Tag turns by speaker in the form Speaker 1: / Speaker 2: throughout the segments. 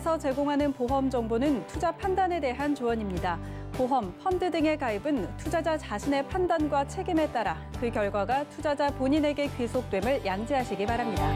Speaker 1: 은행에서 제공하는 보험 정보는 투자 판단에 대한 조언입니다. 보험, 펀드 등의 가입은 투자자 자신의 판단과 책임에 따라 그 결과가 투자자 본인에게 귀속됨을 양지하시기 바랍니다.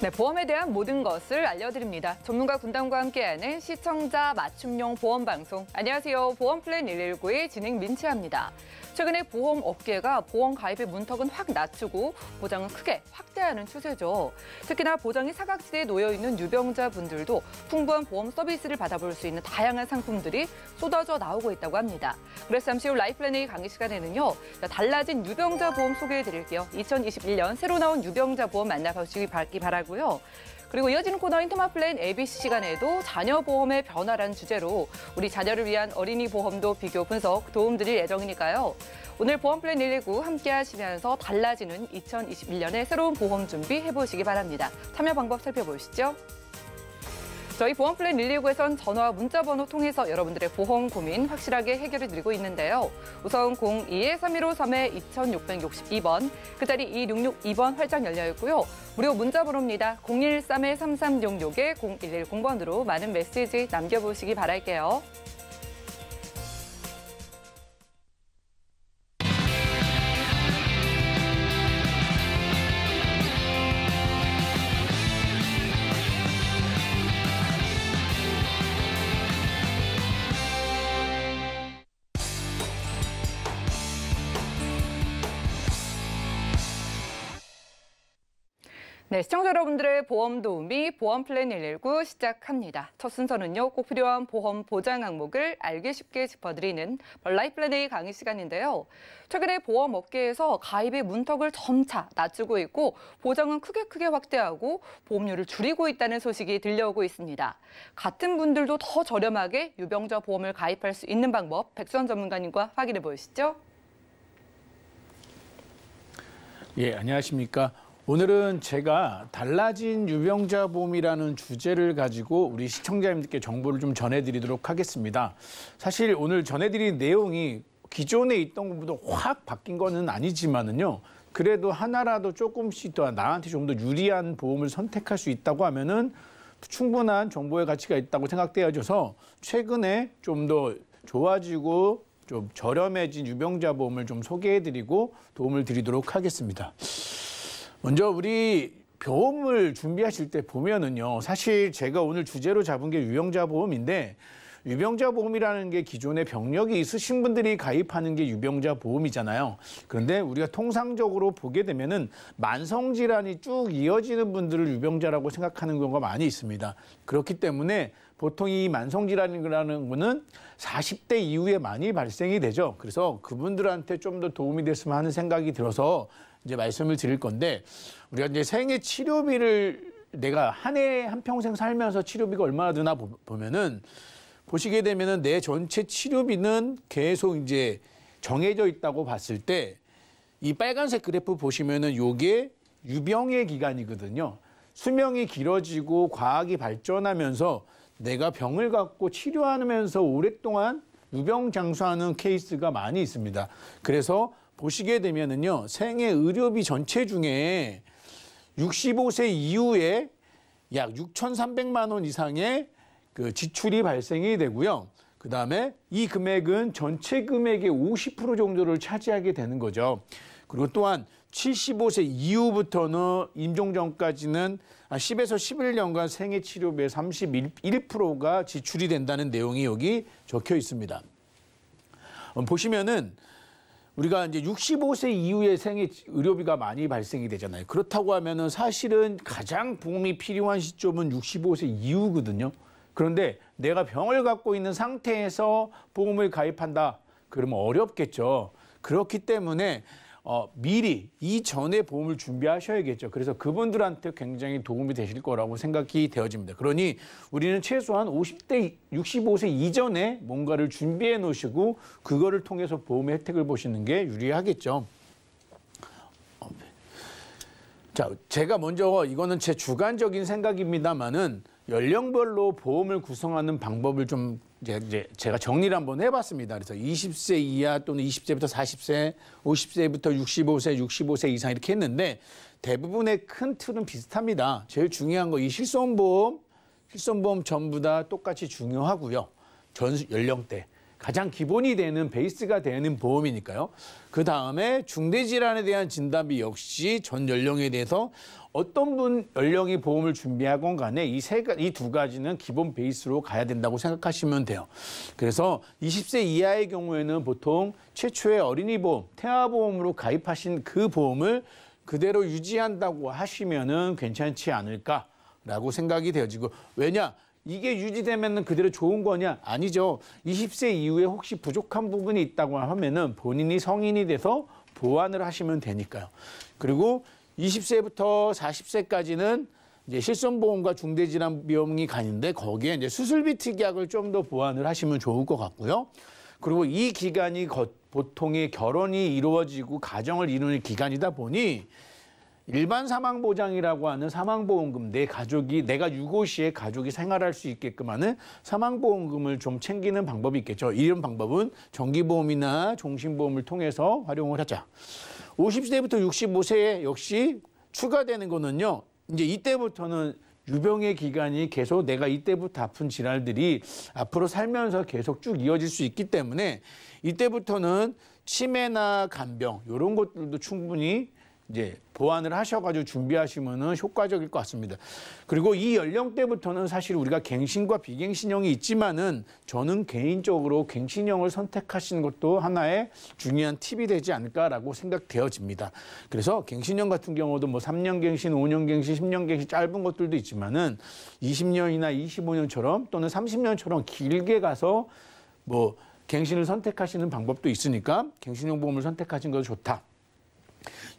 Speaker 1: 네, 보험에 대한 모든 것을 알려드립니다. 전문가 군단과 함께하는 시청자 맞춤형 보험 방송. 안녕하세요. 보험 플랜 119의 진행 민채입니다 최근에 보험 업계가 보험 가입의 문턱은 확 낮추고 보장은 크게 확대하는 추세죠. 특히나 보장이 사각지대에 놓여 있는 유병자분들도 풍부한 보험 서비스를 받아볼 수 있는 다양한 상품들이 쏟아져 나오고 있다고 합니다. 그래서 잠시 후라이플랜의 강의 시간에는요. 달라진 유병자 보험 소개해 드릴게요. 2021년 새로 나온 유병자 보험 만나보시기 바라고요. 그리고 이어지는 코너인 토마플랜 ABC 시간에도 자녀 보험의 변화란 주제로 우리 자녀를 위한 어린이 보험도 비교 분석 도움드릴 예정이니까요. 오늘 보험플랜 119 함께 하시면서 달라지는 2 0 2 1년에 새로운 보험 준비 해보시기 바랍니다. 참여 방법 살펴보시죠. 저희 보험플랜 119에선 전화와 문자번호 통해서 여러분들의 보험 고민 확실하게 해결해드리고 있는데요. 우선 02-3153-2662번, 그 자리 2662번 활짝 열려있고요. 무료 문자번호입니다. 013-3366-0110번으로 많은 메시지 남겨보시기 바랄게요. 네, 시청자 여러분들의 보험 도움이 보험 플랜 119 시작합니다. 첫 순서는요, 꼭 필요한 보험 보장 항목을 알기 쉽게 짚어드리는 벌라이 플랜 A 강의 시간인데요. 최근에 보험 업계에서 가입의 문턱을 점차 낮추고 있고 보장은 크게 크게 확대하고 보험료를 줄이고 있다는 소식이 들려오고 있습니다. 같은 분들도 더 저렴하게 유병자 보험을 가입할 수 있는 방법 백수원 전문가님과 확인해 보시죠.
Speaker 2: 예, 안녕하십니까. 오늘은 제가 달라진 유병자 보험이라는 주제를 가지고 우리 시청자님들께 정보를 좀 전해드리도록 하겠습니다. 사실 오늘 전해드릴 내용이 기존에 있던 것보다 확 바뀐 거는 아니지만은요. 그래도 하나라도 조금씩 더 나한테 좀 더 유리한 보험을 선택할 수 있다고 하면은 충분한 정보의 가치가 있다고 생각되어져서 최근에 좀 더 좋아지고 좀 저렴해진 유병자 보험을 좀 소개해드리고 도움을 드리도록 하겠습니다. 먼저 우리 보험을 준비하실 때 보면은요. 사실 제가 오늘 주제로 잡은 게 유병자 보험인데 유병자 보험이라는 게 기존에 병력이 있으신 분들이 가입하는 게 유병자 보험이잖아요. 그런데 우리가 통상적으로 보게 되면은 만성 질환이 쭉 이어지는 분들을 유병자라고 생각하는 경우가 많이 있습니다. 그렇기 때문에 보통 이 만성 질환이라는 거는 40대 이후에 많이 발생이 되죠. 그래서 그분들한테 좀 더 도움이 됐으면 하는 생각이 들어서 이제 말씀을 드릴 건데 우리가 이제 생애 치료비를 내가 한 해 한 평생 살면서 치료비가 얼마나 드나 보면은 보시게 되면은 내 전체 치료비는 계속 이제 정해져 있다고 봤을 때 이 빨간색 그래프 보시면은 요게 유병의 기간이거든요. 수명이 길어지고 과학이 발전하면서 내가 병을 갖고 치료하면서 오랫동안 유병 장수하는 케이스가 많이 있습니다. 그래서 보시게 되면은요 생애 의료비 전체 중에 65세 이후에 약 6,300만 원 이상의 그 지출이 발생이 되고요. 그 다음에 이 금액은 전체 금액의 50% 정도를 차지하게 되는 거죠. 그리고 또한 75세 이후부터는 임종 전까지는 10에서 11년간 생애 치료비의 31%가 지출이 된다는 내용이 여기 적혀 있습니다. 어, 보시면은 우리가 이제 65세 이후에 생애 의료비가 많이 발생이 되잖아요. 그렇다고 하면은 사실은 가장 보험이 필요한 시점은 65세 이후거든요. 그런데 내가 병을 갖고 있는 상태에서 보험을 가입한다. 그러면 어렵겠죠. 그렇기 때문에 어, 미리 이전에 보험을 준비하셔야겠죠. 그래서 그분들한테 굉장히 도움이 되실 거라고 생각이 되어집니다. 그러니 우리는 최소한 50대 65세 이전에 뭔가를 준비해 놓으시고 그거를 통해서 보험의 혜택을 보시는 게 유리하겠죠. 어, 네. 자, 제가 먼저 이거는 제 주관적인 생각입니다만은 연령별로 보험을 구성하는 방법을 좀 이제 제가 정리를 한번 해봤습니다. 그래서 20세 이하 또는 20세부터 40세, 50세부터 65세, 65세 이상 이렇게 했는데 대부분의 큰 틀은 비슷합니다. 제일 중요한 거 이 실손보험, 실손보험 전부 다 똑같이 중요하고요. 전 연령대. 가장 기본이 되는 베이스가 되는 보험이니까요. 그 다음에 중대질환에 대한 진단비 역시 전 연령에 대해서 어떤 분 연령이 보험을 준비하건 간에 이세이두 가지는 기본 베이스로 가야 된다고 생각하시면 돼요. 그래서 20세 이하의 경우에는 보통 최초의 어린이 보험, 태아 보험으로 가입하신 그 보험을 그대로 유지한다고 하시면은 괜찮지 않을까라고 생각이 되어지고 왜냐? 이게 유지되면 그대로 좋은 거냐? 아니죠. 20세 이후에 혹시 부족한 부분이 있다고 하면은 본인이 성인이 돼서 보완을 하시면 되니까요. 그리고 20세부터 40세까지는 이제 실손보험과 중대질환 비용이 가는데 거기에 이제 수술비 특약을 좀 더 보완을 하시면 좋을 것 같고요. 그리고 이 기간이 거, 보통의 결혼이 이루어지고 가정을 이루는 기간이다 보니 일반 사망보장이라고 하는 사망보험금 내 가족이 내가 유고 시에 가족이 생활할 수 있게끔 하는 사망보험금을 좀 챙기는 방법이 있겠죠. 이런 방법은 정기보험이나 종신보험을 통해서 활용을 하자. 50세부터 65세에 역시 추가되는 거는요. 이제 이때부터는 유병의 기간이 계속 내가 이때부터 아픈 질환들이 앞으로 살면서 계속 쭉 이어질 수 있기 때문에 이때부터는 치매나 간병 이런 것들도 충분히 이제 보완을 하셔가지고 준비하시면은 효과적일 것 같습니다. 그리고 이 연령대부터는 사실 우리가 갱신과 비갱신형이 있지만은 저는 개인적으로 갱신형을 선택하시는 것도 하나의 중요한 팁이 되지 않을까라고 생각되어집니다. 그래서 갱신형 같은 경우도 뭐 3년 갱신, 5년 갱신, 10년 갱신 짧은 것들도 있지만은 20년이나 25년처럼 또는 30년처럼 길게 가서 뭐 갱신을 선택하시는 방법도 있으니까 갱신형 보험을 선택하신 것이 좋다.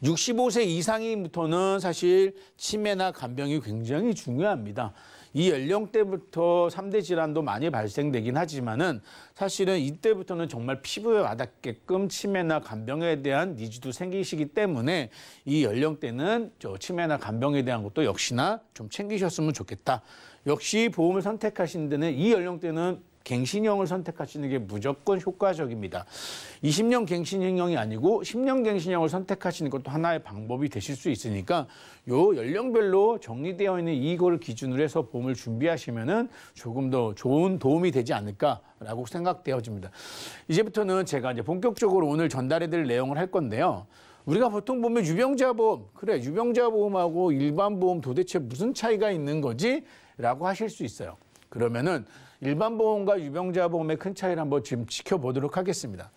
Speaker 2: 65세 이상이부터는 사실 치매나 간병이 굉장히 중요합니다. 이 연령대부터 삼대 질환도 많이 발생되긴 하지만은 사실은 이때부터는 정말 피부에 와닿게끔 치매나 간병에 대한 니즈도 생기시기 때문에 이 연령대는 저 치매나 간병에 대한 것도 역시나 좀 챙기셨으면 좋겠다. 역시 보험을 선택하신 데는 이 연령대는 갱신형을 선택하시는 게 무조건 효과적입니다. 20년 갱신형이 아니고 10년 갱신형을 선택하시는 것도 하나의 방법이 되실 수 있으니까 요 연령별로 정리되어 있는 이걸 기준으로 해서 보험을 준비하시면은 조금 더 좋은 도움이 되지 않을까라고 생각되어집니다. 이제부터는 제가 이제 본격적으로 오늘 전달해드릴 내용을 할 건데요. 우리가 보통 보면 유병자 보험, 그래, 유병자 보험하고 일반 보험 도대체 무슨 차이가 있는 거지? 라고 하실 수 있어요. 그러면은 일반 보험과 유병자 보험의 큰 차이를 한번 지금 지켜보도록 하겠습니다.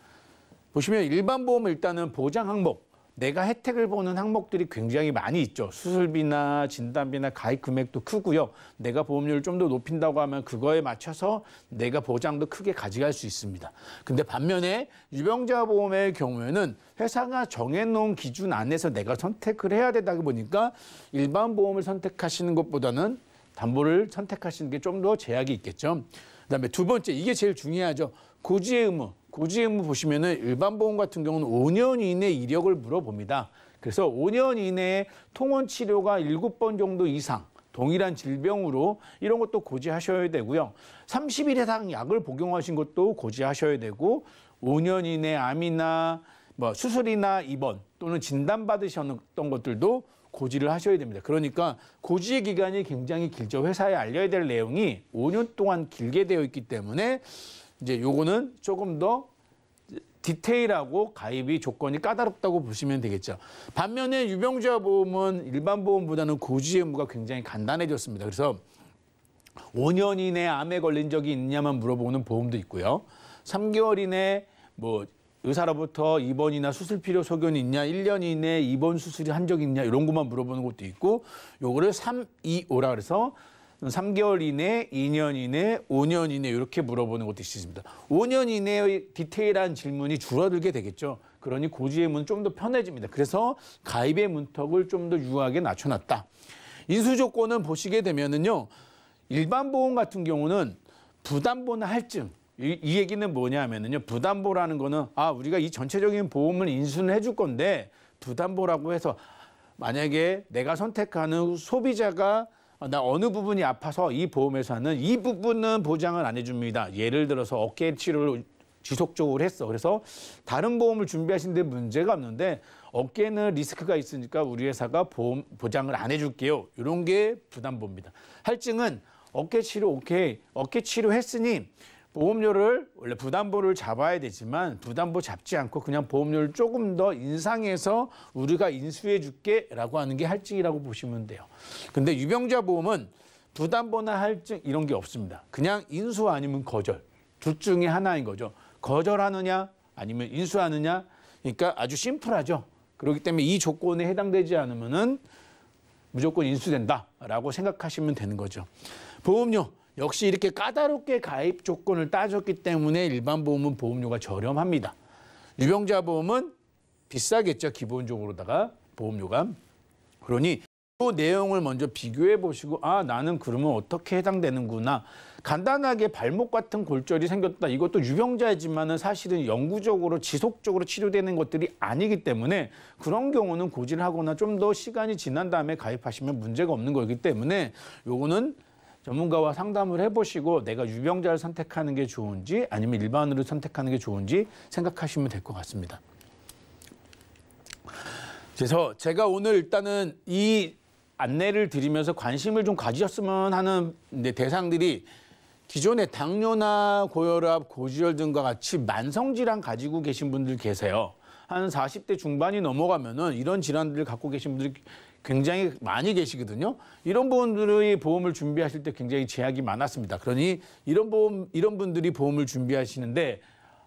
Speaker 2: 보시면 일반 보험 일단은 보장 항목, 내가 혜택을 보는 항목들이 굉장히 많이 있죠. 수술비나 진단비나 가입 금액도 크고요. 내가 보험료를 좀 더 높인다고 하면 그거에 맞춰서 내가 보장도 크게 가져갈 수 있습니다. 근데 반면에 유병자 보험의 경우에는 회사가 정해놓은 기준 안에서 내가 선택을 해야 되다 보니까 일반 보험을 선택하시는 것보다는 담보를 선택하시는 게 좀 더 제약이 있겠죠. 그다음에 두 번째 이게 제일 중요하죠. 고지의 의무. 고지의 의무 보시면은 일반 보험 같은 경우는 5년 이내 이력을 물어봅니다. 그래서 5년 이내에 통원 치료가 7번 정도 이상 동일한 질병으로 이런 것도 고지하셔야 되고요. 30일 이상 약을 복용하신 것도 고지하셔야 되고 5년 이내 암이나 뭐 수술이나 입원 또는 진단받으셨던 것들도 고지를 하셔야 됩니다. 그러니까 고지 기간이 굉장히 길죠. 회사에 알려야 될 내용이 5년 동안 길게 되어 있기 때문에 이제 요거는 조금 더 디테일하고 가입이 조건이 까다롭다고 보시면 되겠죠. 반면에 유병자 보험은 일반 보험보다는 고지 의무가 굉장히 간단해졌습니다. 그래서 5년 이내 암에 걸린 적이 있냐만 물어보는 보험도 있고요. 3개월 이내 뭐 의사로부터 입원이나 수술 필요 소견이 있냐, 1년 이내 입원 수술이 한 적이 있냐 이런 것만 물어보는 것도 있고 요거를 3, 2, 5라 그래서 3개월 이내, 2년 이내, 5년 이내 이렇게 물어보는 것도 있습니다. 5년 이내의 디테일한 질문이 줄어들게 되겠죠. 그러니 고지의 문은좀 더 편해집니다. 그래서 가입의 문턱을 좀 더 유하게 낮춰놨다. 인수 조건은 보시게 되면은요. 일반 보험 같은 경우는 부담보나 할증 이, 이 얘기는 뭐냐면은요 부담보라는 거는 아 우리가 이 전체적인 보험을 인수는 해줄 건데 부담보라고 해서 만약에 내가 선택하는 소비자가 나 어느 부분이 아파서 이 보험회사는 이 부분은 보장을 안 해줍니다. 예를 들어서 어깨 치료를 지속적으로 했어. 그래서 다른 보험을 준비하신 데 문제가 없는데 어깨는 리스크가 있으니까 우리 회사가 보험 보장을 안 해줄게요. 이런 게 부담보입니다. 할증은 어깨 치료 오케이. 어깨 치료 했으니 보험료를 원래 부담보를 잡아야 되지만 부담보 잡지 않고 그냥 보험료를 조금 더 인상해서 우리가 인수해 줄게라고 하는 게 할증이라고 보시면 돼요. 근데 유병자 보험은 부담보나 할증 이런 게 없습니다. 그냥 인수 아니면 거절. 둘 중에 하나인 거죠. 거절하느냐 아니면 인수하느냐. 그러니까 아주 심플하죠. 그렇기 때문에 이 조건에 해당되지 않으면은 무조건 인수된다라고 생각하시면 되는 거죠. 보험료 역시 이렇게 까다롭게 가입 조건을 따졌기 때문에 일반 보험은 보험료가 저렴합니다. 유병자 보험은 비싸겠죠. 기본적으로다가 보험료가. 그러니 그 내용을 먼저 비교해 보시고 아 나는 그러면 어떻게 해당되는구나. 간단하게 발목 같은 골절이 생겼다. 이것도 유병자이지만은 사실은 영구적으로 지속적으로 치료되는 것들이 아니기 때문에 그런 경우는 고지를 하거나 좀 더 시간이 지난 다음에 가입하시면 문제가 없는 거기 때문에 요거는 전문가와 상담을 해보시고 내가 유병자를 선택하는 게 좋은지 아니면 일반으로 선택하는 게 좋은지 생각하시면 될 것 같습니다. 그래서 제가 오늘 일단은 이 안내를 드리면서 관심을 좀 가지셨으면 하는 대상들이 기존의 당뇨나 고혈압, 고지혈 등과 같이 만성 질환 가지고 계신 분들 계세요. 한 40대 중반이 넘어가면은 이런 질환들을 갖고 계신 분들이 굉장히 많이 계시거든요. 이런 분들의 보험을 준비하실 때 굉장히 제약이 많았습니다. 그러니 이런 보험 이런 분들이 보험을 준비하시는데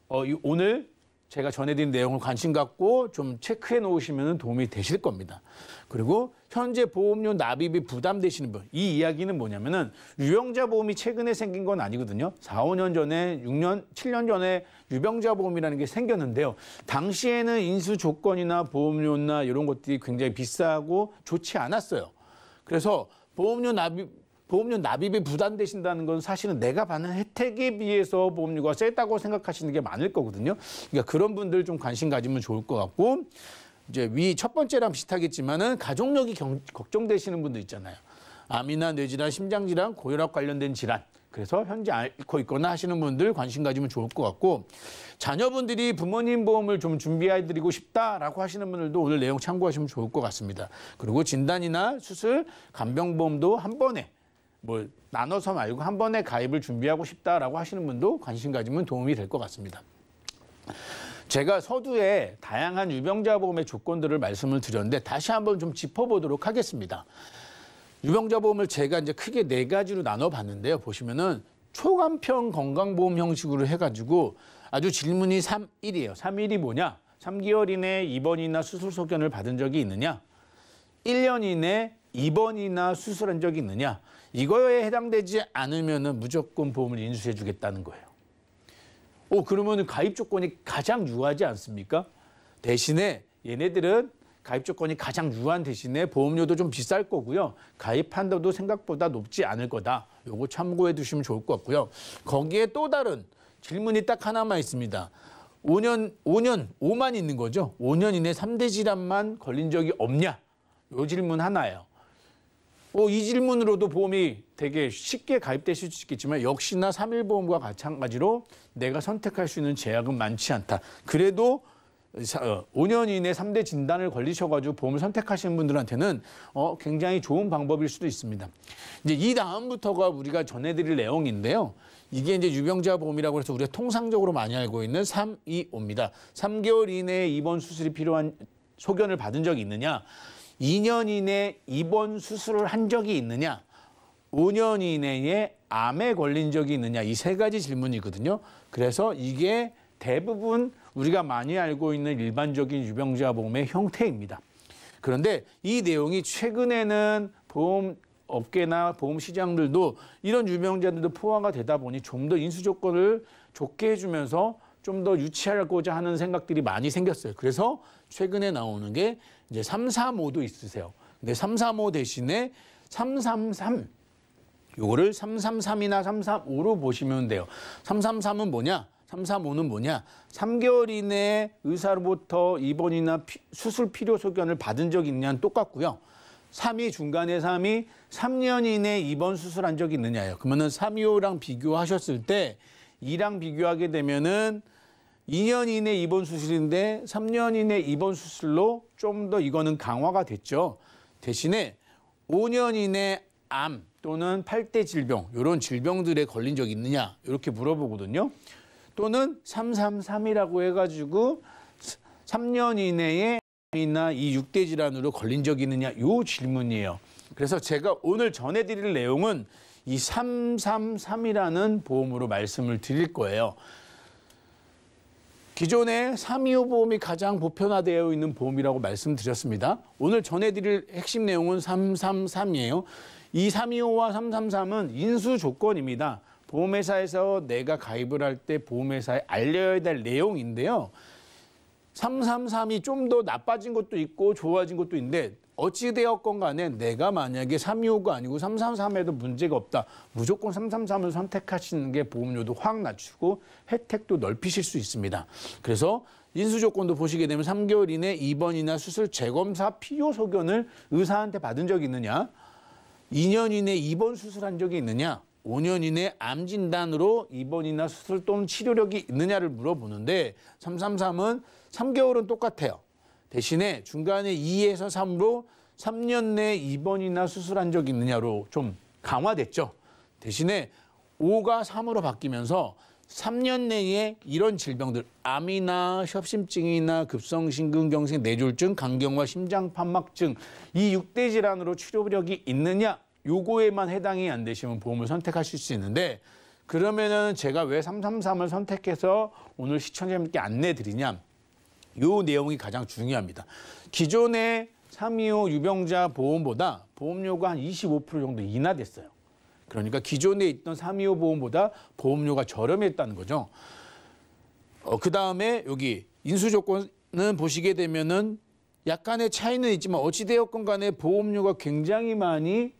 Speaker 2: 어, 이 오늘 제가 전해드린 내용을 관심 갖고 좀 체크해 놓으시면 도움이 되실 겁니다. 그리고 현재 보험료 납입이 부담되시는 분, 이 이야기는 뭐냐면은 유형자 보험이 최근에 생긴 건 아니거든요. 4, 5년 전에, 6년, 7년 전에 유병자 보험이라는 게 생겼는데요. 당시에는 인수 조건이나 보험료나 이런 것들이 굉장히 비싸고 좋지 않았어요. 그래서 보험료 납입 보험료 납입이 부담되신다는 건 사실은 내가 받는 혜택에 비해서 보험료가 세다고 생각하시는 게 많을 거거든요. 그러니까 그런 분들 좀 관심 가지면 좋을 것 같고 이제 위 첫 번째랑 비슷하겠지만은 가족력이 걱정되시는 분들 있잖아요. 암이나 뇌질환, 심장질환, 고혈압 관련된 질환 그래서 현재 앓고 있거나 하시는 분들 관심 가지면 좋을 것 같고 자녀분들이 부모님 보험을 좀 준비해드리고 싶다라고 하시는 분들도 오늘 내용 참고하시면 좋을 것 같습니다. 그리고 진단이나 수술, 간병보험도 한 번에 뭐 나눠서 말고 한 번에 가입을 준비하고 싶다라고 하시는 분도 관심 가지면 도움이 될 것 같습니다. 제가 서두에 다양한 유병자 보험의 조건들을 말씀을 드렸는데 다시 한번 좀 짚어보도록 하겠습니다. 유병자 보험을 제가 이제 크게 네 가지로 나눠 봤는데요. 보시면은 초간편 건강보험 형식으로 해가지고 아주 질문이 3일이에요. 3일이 뭐냐? 3개월 이내 입원이나 수술 소견을 받은 적이 있느냐? 1년 이내 입원이나 수술한 적이 있느냐? 이거에 해당되지 않으면 무조건 보험을 인수해 주겠다는 거예요. 오, 그러면 가입 조건이 가장 유하지 않습니까? 대신에 얘네들은 가입 조건이 가장 유한 대신에 보험료도 좀 비쌀 거고요. 가입 한도도 생각보다 높지 않을 거다. 요거 참고해 두시면 좋을 것 같고요. 거기에 또 다른 질문이 딱 하나만 있습니다. 5년, 5년, 5만 있는 거죠. 5년 이내 3대 질환만 걸린 적이 없냐? 요 질문 하나예요. 어, 이 질문으로도 보험이 되게 쉽게 가입되실 수 있겠지만 역시나 3일보험과 마찬가지로 내가 선택할 수 있는 제약은 많지 않다. 그래도 5년 어, 이내 3대 진단을 걸리셔가지고 보험을 선택하시는 분들한테는 어, 굉장히 좋은 방법일 수도 있습니다. 이제 이 다음부터가 우리가 전해드릴 내용인데요. 이게 이제 유병자 보험이라고 해서 우리가 통상적으로 많이 알고 있는 3, 2, 5입니다. 3개월 이내에 입원 수술이 필요한 소견을 받은 적이 있느냐, 2년 이내 입원 수술을 한 적이 있느냐, 5년 이내에 암에 걸린 적이 있느냐 이 세 가지 질문이거든요. 그래서 이게 대부분 우리가 많이 알고 있는 일반적인 유병자 보험의 형태입니다. 그런데 이 내용이 최근에는 보험 업계나 보험 시장들도 이런 유병자들도 포화가 되다 보니 좀 더 인수 조건을 좁게 해주면서 좀 더 유치하고자 하는 생각들이 많이 생겼어요. 그래서 최근에 나오는 게 이제 335도 있으세요. 근데 335 대신에 333 요거를 333이나 335로 보시면 돼요. 333은 뭐냐? 삼삼오는 뭐냐? 삼개월 이내에 의사로부터 입원이나 피, 수술 필요 소견을 받은 적 있느냐는 똑같고요. 삼이 중간에 삼이 삼년 이내 입원 수술한 적이 있느냐예요. 그러면은 삼이오랑 비교하셨을 때이랑 비교하게 되면은 이 년 이내 입원 수술인데 삼 년 이내 입원 수술로 좀 더 이거는 강화가 됐죠. 대신에 오 년 이내 암 또는 팔대 질병 이런 질병들에 걸린 적이 있느냐 이렇게 물어보거든요. 또는 333이라고 해가지고 3년 이내에 이나 이 6대 질환으로 걸린 적이 있느냐 요 질문이에요. 그래서 제가 오늘 전해드릴 내용은 이 333이라는 보험으로 말씀을 드릴 거예요. 기존에 325 보험이 가장 보편화되어 있는 보험이라고 말씀드렸습니다. 오늘 전해드릴 핵심 내용은 333이에요. 이 325와 333은 인수 조건입니다. 보험회사에서 내가 가입을 할 때 보험회사에 알려야 될 내용인데요. 333이 좀 더 나빠진 것도 있고 좋아진 것도 있는데 어찌되었건 간에 내가 만약에 325가 아니고 333에도 문제가 없다. 무조건 333을 선택하시는 게 보험료도 확 낮추고 혜택도 넓히실 수 있습니다. 그래서 인수 조건도 보시게 되면 3개월 이내 입원이나 수술 재검사 필요 소견을 의사한테 받은 적이 있느냐? 2년 이내 입원 수술한 적이 있느냐? 5년 이내 암 진단으로 입원이나 수술 또는 치료력이 있느냐를 물어보는데 333은 3개월은 똑같아요. 대신에 중간에 2에서 3으로 3년 내 입원이나 수술한 적이 있느냐로 좀 강화됐죠. 대신에 5가 3으로 바뀌면서 3년 내에 이런 질병들 암이나 협심증이나 급성심근경색 뇌졸중, 간경화, 심장판막증 이 6대 질환으로 치료력이 있느냐 요거에만 해당이 안 되시면 보험을 선택하실 수 있는데 그러면은 제가 왜 333을 선택해서 오늘 시청자님께 안내 해 드리냐. 요 내용이 가장 중요합니다. 기존의 325 유병자 보험보다 보험료가 한 25% 정도 인하됐어요. 그러니까 기존에 있던 325 보험보다 보험료가 저렴했다는 거죠. 어, 그 다음에 여기 인수조건은 보시게 되면은 약간의 차이는 있지만 어찌되었건 간에 보험료가 굉장히 많이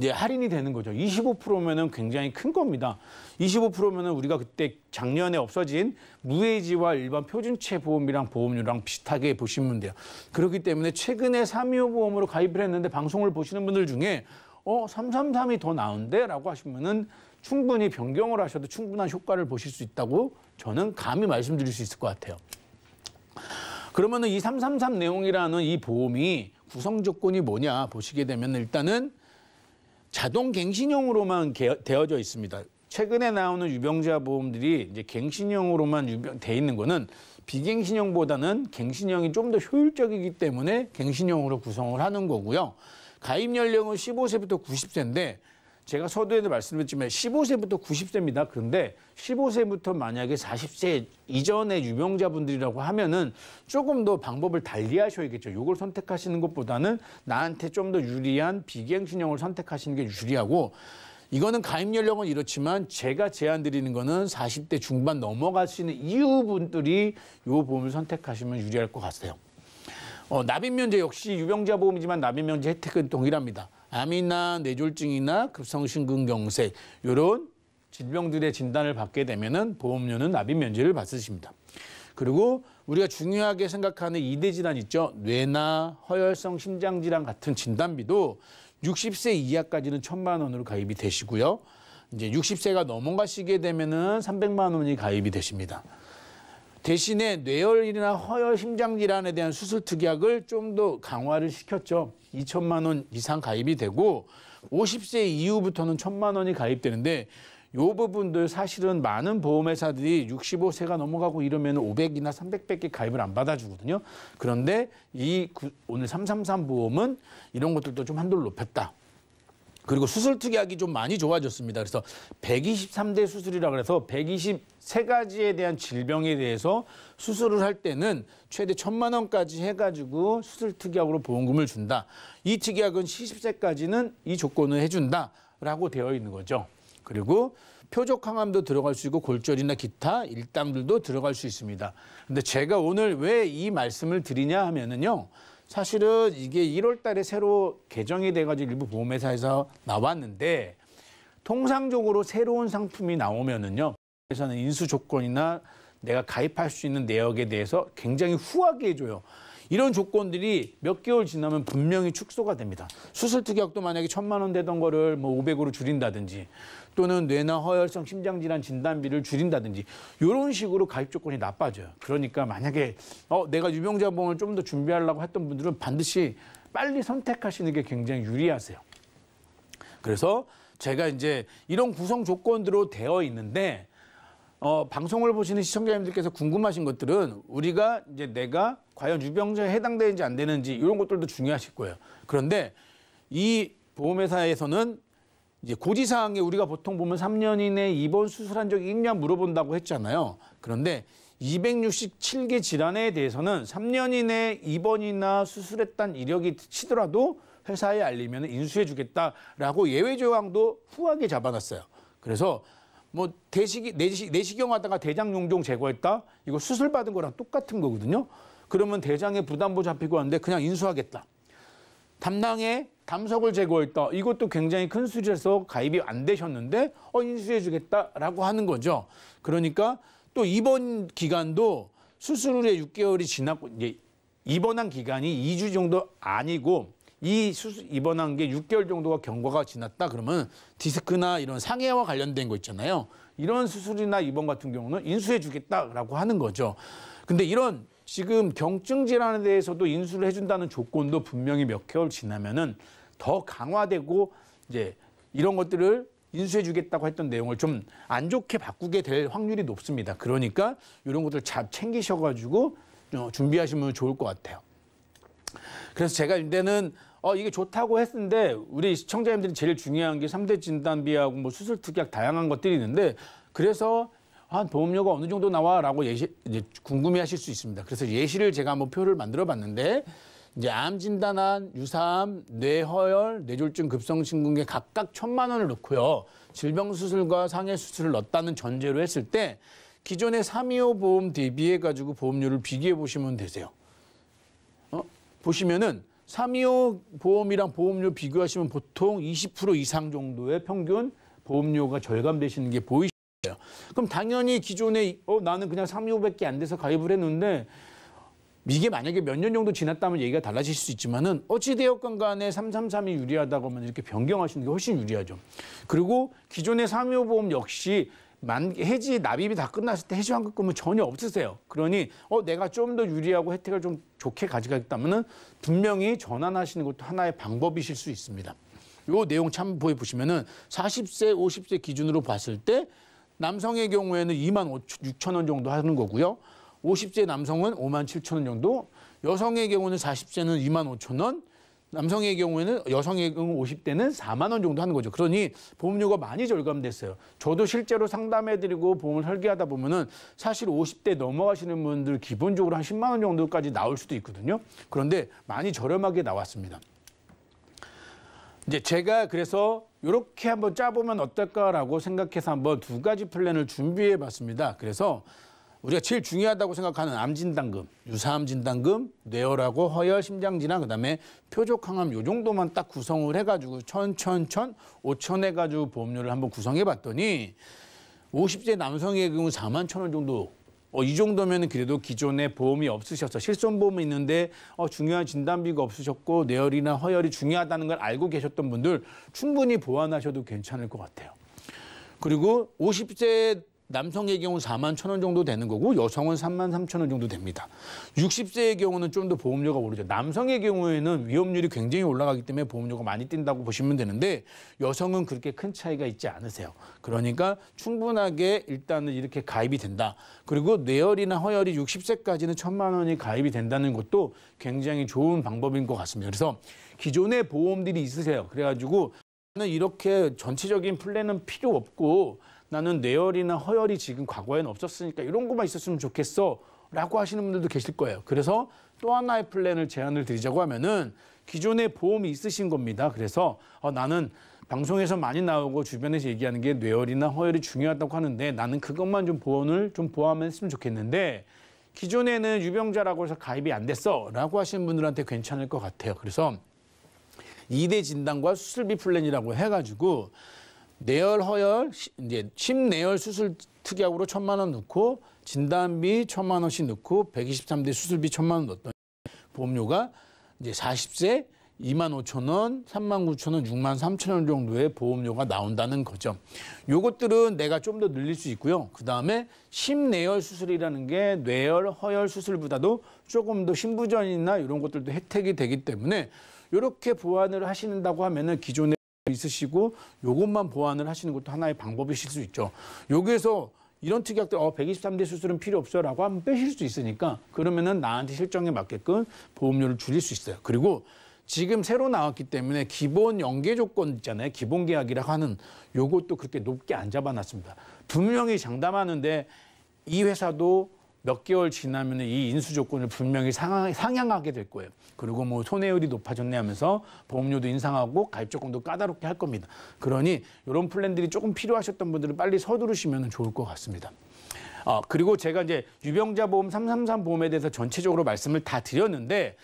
Speaker 2: 이 할인이 되는 거죠. 25%면은 굉장히 큰 겁니다. 25%면은 우리가 그때 작년에 없어진 무해지와 일반 표준체 보험이랑 보험료랑 비슷하게 보시면 돼요. 그렇기 때문에 최근에 325 보험으로 가입을 했는데 방송을 보시는 분들 중에 어, 333이 더 나은데? 라고 하시면은 충분히 변경을 하셔도 충분한 효과를 보실 수 있다고 저는 감히 말씀드릴 수 있을 것 같아요. 그러면은 이333 내용이라는 이 보험이 구성 조건이 뭐냐 보시게 되면 일단은 자동 갱신형으로만 되어져 있습니다. 최근에 나오는 유병자 보험들이 이제 갱신형으로만 유병, 돼 있는 거는 비갱신형보다는 갱신형이 좀 더 효율적이기 때문에 갱신형으로 구성을 하는 거고요. 가입 연령은 15세부터 90세인데 제가 서두에도 말씀드렸지만 15세부터 90세입니다. 그런데 15세부터 만약에 40세 이전의 유명자분들이라고 하면은 조금 더 방법을 달리하셔야겠죠. 이걸 선택하시는 것보다는 나한테 좀 더 유리한 비갱신형을 선택하시는 게 유리하고 이거는 가입 연령은 이렇지만 제가 제안 드리는 거는 40대 중반 넘어가시는 이후분들이 요 보험을 선택하시면 유리할 것 같아요. 어, 납입 면제 역시 유병자 보험이지만 납입 면제 혜택은 동일합니다. 암이나 뇌졸중이나 급성심근경색 이런 질병들의 진단을 받게 되면은 보험료는 납입 면제를 받으십니다. 그리고 우리가 중요하게 생각하는 이대 질환 있죠. 뇌나 허혈성 심장 질환 같은 진단비도 60세 이하까지는 천만 원으로 가입이 되시고요. 이제 60세가 넘어가시게 되면은 300만 원이 가입이 되십니다. 대신에 뇌혈이나 허혈 심장 질환에 대한 수술 특약을 좀 더 강화를 시켰죠. 2천만 원 이상 가입이 되고 50세 이후부터는 1천만 원이 가입되는데 요 부분들 사실은 많은 보험회사들이 65세가 넘어가고 이러면 500이나 300밖에 가입을 안 받아주거든요. 그런데 이 오늘 333 보험은 이런 것들도 좀 한도를 높였다. 그리고 수술 특약이 좀 많이 좋아졌습니다. 그래서 123대 수술이라 그래서 123가지에 대한 질병에 대해서 수술을 할 때는 최대 천만 원까지 해가지고 수술 특약으로 보험금을 준다. 이 특약은 70세까지는 이 조건을 해준다라고 되어 있는 거죠. 그리고 표적 항암도 들어갈 수 있고 골절이나 기타 일당들도 들어갈 수 있습니다. 근데 제가 오늘 왜 이 말씀을 드리냐 하면은요. 사실은 이게 1월 달에 새로 개정이 돼가지고 일부 보험회사에서 나왔는데 통상적으로 새로운 상품이 나오면은요. 회사는 인수 조건이나 내가 가입할 수 있는 내역에 대해서 굉장히 후하게 해줘요. 이런 조건들이 몇 개월 지나면 분명히 축소가 됩니다. 수술 특약도 만약에 천만 원 되던 거를 뭐 500으로 줄인다든지 또는 뇌나 허혈성 심장질환 진단비를 줄인다든지 이런 식으로 가입 조건이 나빠져요. 그러니까 만약에 어, 내가 유병자보험을 좀 더 준비하려고 했던 분들은 반드시 빨리 선택하시는 게 굉장히 유리하세요. 그래서 제가 이제 이런 구성 조건으로 되어 있는데 어, 방송을 보시는 시청자님들께서 궁금하신 것들은 우리가 이제 내가 과연 유병자에 해당되는지 안 되는지 이런 것들도 중요하실 거예요. 그런데 이 보험회사에서는 이제 고지사항에 우리가 보통 보면 3년 이내 입원 수술한 적이 있냐 물어본다고 했잖아요. 그런데 267개 질환에 대해서는 3년 이내 입원이나 수술했단 이력이 치더라도 회사에 알리면 인수해 주겠다라고 예외 조항도 후하게 잡아놨어요. 그래서 뭐 대식이 내시, 내시경 하다가 대장 용종 제거했다. 이거 수술 받은 거랑 똑같은 거거든요. 그러면 대장에 부담보 잡히고 하는데 그냥 인수하겠다. 담당에 담석을 제거했다. 이것도 굉장히 큰 수리에서 가입이 안 되셨는데 어, 인수해주겠다라고 하는 거죠. 그러니까 또 이번 기간도 수술 후에 6개월이 지났고 이제 입원한 기간이 2주 정도 아니고 이 수술 입원한 게 6개월 정도가 경과가 지났다 그러면 디스크나 이런 상해와 관련된 거 있잖아요. 이런 수술이나 입원 같은 경우는 인수해 주겠다라고 하는 거죠. 근데 이런 지금 경증 질환에 대해서도 인수를 해준다는 조건도 분명히 몇 개월 지나면은 더 강화되고 이제 이런 것들을 인수해 주겠다고 했던 내용을 좀 안 좋게 바꾸게 될 확률이 높습니다. 그러니까 이런 것들 잘 챙기셔가지고 어, 준비하시면 좋을 것 같아요. 그래서 제가 이때는 어, 이게 좋다고 했는데 우리 시청자님들이 제일 중요한 게삼대 진단비하고 뭐 수술 특약 다양한 것들이 있는데 그래서 한 보험료가 어느 정도 나와라고 예시 이제 궁금해 하실 수 있습니다. 그래서 예시를 제가 한번 표를 만들어 봤는데 이제 암 진단한 유사암, 뇌허혈, 뇌졸중 급성심근개 각각 천만 원을 넣고요. 질병 수술과 상해 수술을 넣었다는 전제로 했을 때 기존의 325 보험 대비해 가지고 보험료를 비교해 보시면 되세요. 어? 보시면은 325 보험이랑 보험료 비교하시면 보통 20% 이상 정도의 평균 보험료가 절감되시는 게 보이시죠? 그럼 당연히 기존에 어 나는 그냥 325밖에 안 돼서 가입을 했는데 이게 만약에 몇 년 정도 지났다면 얘기가 달라질 수 있지만은 어찌되었건 간에 333이 유리하다고 하면 이렇게 변경하시는 게 훨씬 유리하죠. 그리고 기존의 325보험 역시 만 해지 납입이 다 끝났을 때 해지 환급금은 전혀 없으세요. 그러니 어 내가 좀 더 유리하고 혜택을 좀 좋게 가져가겠다면은 분명히 전환하시는 것도 하나의 방법이실 수 있습니다. 요 내용 참고해 보시면은 40세, 50세 기준으로 봤을 때 남성의 경우에는 2만 5, 6천 원 정도 하는 거고요. 50세 남성은 5만 7천 원 정도, 여성의 경우는 40세는 2만 5천 원, 남성의 경우에는 여성의 경우 50대는 4만 원 정도 하는 거죠. 그러니 보험료가 많이 절감됐어요. 저도 실제로 상담해드리고 보험을 설계하다 보면은 사실 50대 넘어가시는 분들 기본적으로 한 10만 원 정도까지 나올 수도 있거든요. 그런데 많이 저렴하게 나왔습니다. 이제 제가 그래서 이렇게 한번 짜보면 어떨까라고 생각해서 한번 두 가지 플랜을 준비해 봤습니다. 그래서 우리가 제일 중요하다고 생각하는 암 진단금, 유사암 진단금, 뇌혈하고 허혈, 심장 진환 그다음에 표적항암 요 정도만 딱 구성을 해가지고 천천천 오천 해가지고 보험료를 한번 구성해봤더니 오십 세 남성의 경우 사만천 원 정도. 어, 이 정도면 그래도 기존에 보험이 없으셔서 실손보험이 있는데 어, 중요한 진단비가 없으셨고 뇌혈이나 허혈이 중요하다는 걸 알고 계셨던 분들 충분히 보완하셔도 괜찮을 것 같아요. 그리고 오십 세 남성의 경우 4만 천 원 정도 되는 거고 여성은 3만 3천 원 정도 됩니다. 60세의 경우는 좀 더 보험료가 오르죠. 남성의 경우에는 위험률이 굉장히 올라가기 때문에 보험료가 많이 뛴다고 보시면 되는데 여성은 그렇게 큰 차이가 있지 않으세요. 그러니까 충분하게 일단은 이렇게 가입이 된다. 그리고 뇌혈이나 허혈이 60세까지는 천만 원이 가입이 된다는 것도 굉장히 좋은 방법인 것 같습니다. 그래서 기존의 보험들이 있으세요. 그래가지고 이렇게 전체적인 플랜은 필요 없고 나는 뇌혈이나 허혈이 지금 과거에는 없었으니까 이런 것만 있었으면 좋겠어. 라고 하시는 분들도 계실 거예요. 그래서 또 하나의 플랜을 제안을 드리자고 하면은 기존에 보험이 있으신 겁니다. 그래서 어, 나는 방송에서 많이 나오고 주변에서 얘기하는 게 뇌혈이나 허혈이 중요하다고 하는데 나는 그것만 좀 보험을 좀 보완했으면 좋겠는데 기존에는 유병자라고 해서 가입이 안 됐어 라고 하시는 분들한테 괜찮을 것 같아요. 그래서 이대 진단과 수술비 플랜이라고 해가지고 내열 허열 이제 심내열 수술 특약으로 천만 원 넣고 진단비 천만 원씩 넣고 123대 수술비 천만 원 넣었던 보험료가 이제 40세 2만 5천 원, 3만 9천 원, 6만 3천 원 정도의 보험료가 나온다는 거죠. 요것들은 내가 좀 더 늘릴 수 있고요. 그다음에 심내열 수술이라는 게 뇌열, 허열 수술보다도 조금 더 심부전이나 이런 것들도 혜택이 되기 때문에 이렇게 보완을 하시는다고 하면은 기존에 있으시고 이것만 보완을 하시는 것도 하나의 방법이실 수 있죠. 여기에서 이런 특약들 어 123대 수술은 필요 없어라고 하면 빼실 수 있으니까 그러면은 나한테 실정에 맞게끔 보험료를 줄일 수 있어요. 그리고 지금 새로 나왔기 때문에 기본 연계 조건 있잖아요. 기본 계약이라고 하는 요것도 그렇게 높게 안 잡아놨습니다. 분명히 장담하는데 이 회사도 몇 개월 지나면 이 인수 조건을 분명히 상향하게 될 거예요. 그리고 뭐 손해율이 높아졌네 하면서 보험료도 인상하고 가입 조건도 까다롭게 할 겁니다. 그러니 이런 플랜들이 조금 필요하셨던 분들은 빨리 서두르시면 좋을 것 같습니다. 어, 그리고 제가 이제 유병자 보험, 333 보험에 대해서 전체적으로 말씀을 다 드렸는데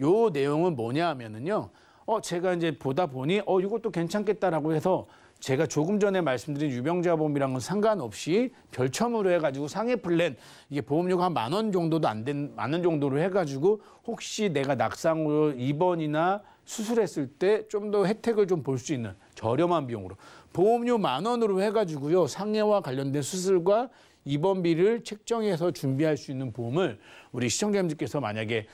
Speaker 2: 요 내용은 뭐냐 하면요 어, 제가 이제 보다 보니 어, 이것도 괜찮겠다라고 해서 제가 조금 전에 말씀드린 유병자보험이랑은 상관없이 별첨으로 해가지고 상해 플랜 이게 보험료가 한 만 원 정도도 안된 많은 정도로 해가지고 혹시 내가 낙상으로 입원이나 수술했을 때 좀 더 혜택을 좀 볼 수 있는 저렴한 비용으로 보험료 만 원으로 해가지고요 상해와 관련된 수술과 입원비를 책정해서 준비할 수 있는 보험을 우리 시청자님들께서 만약에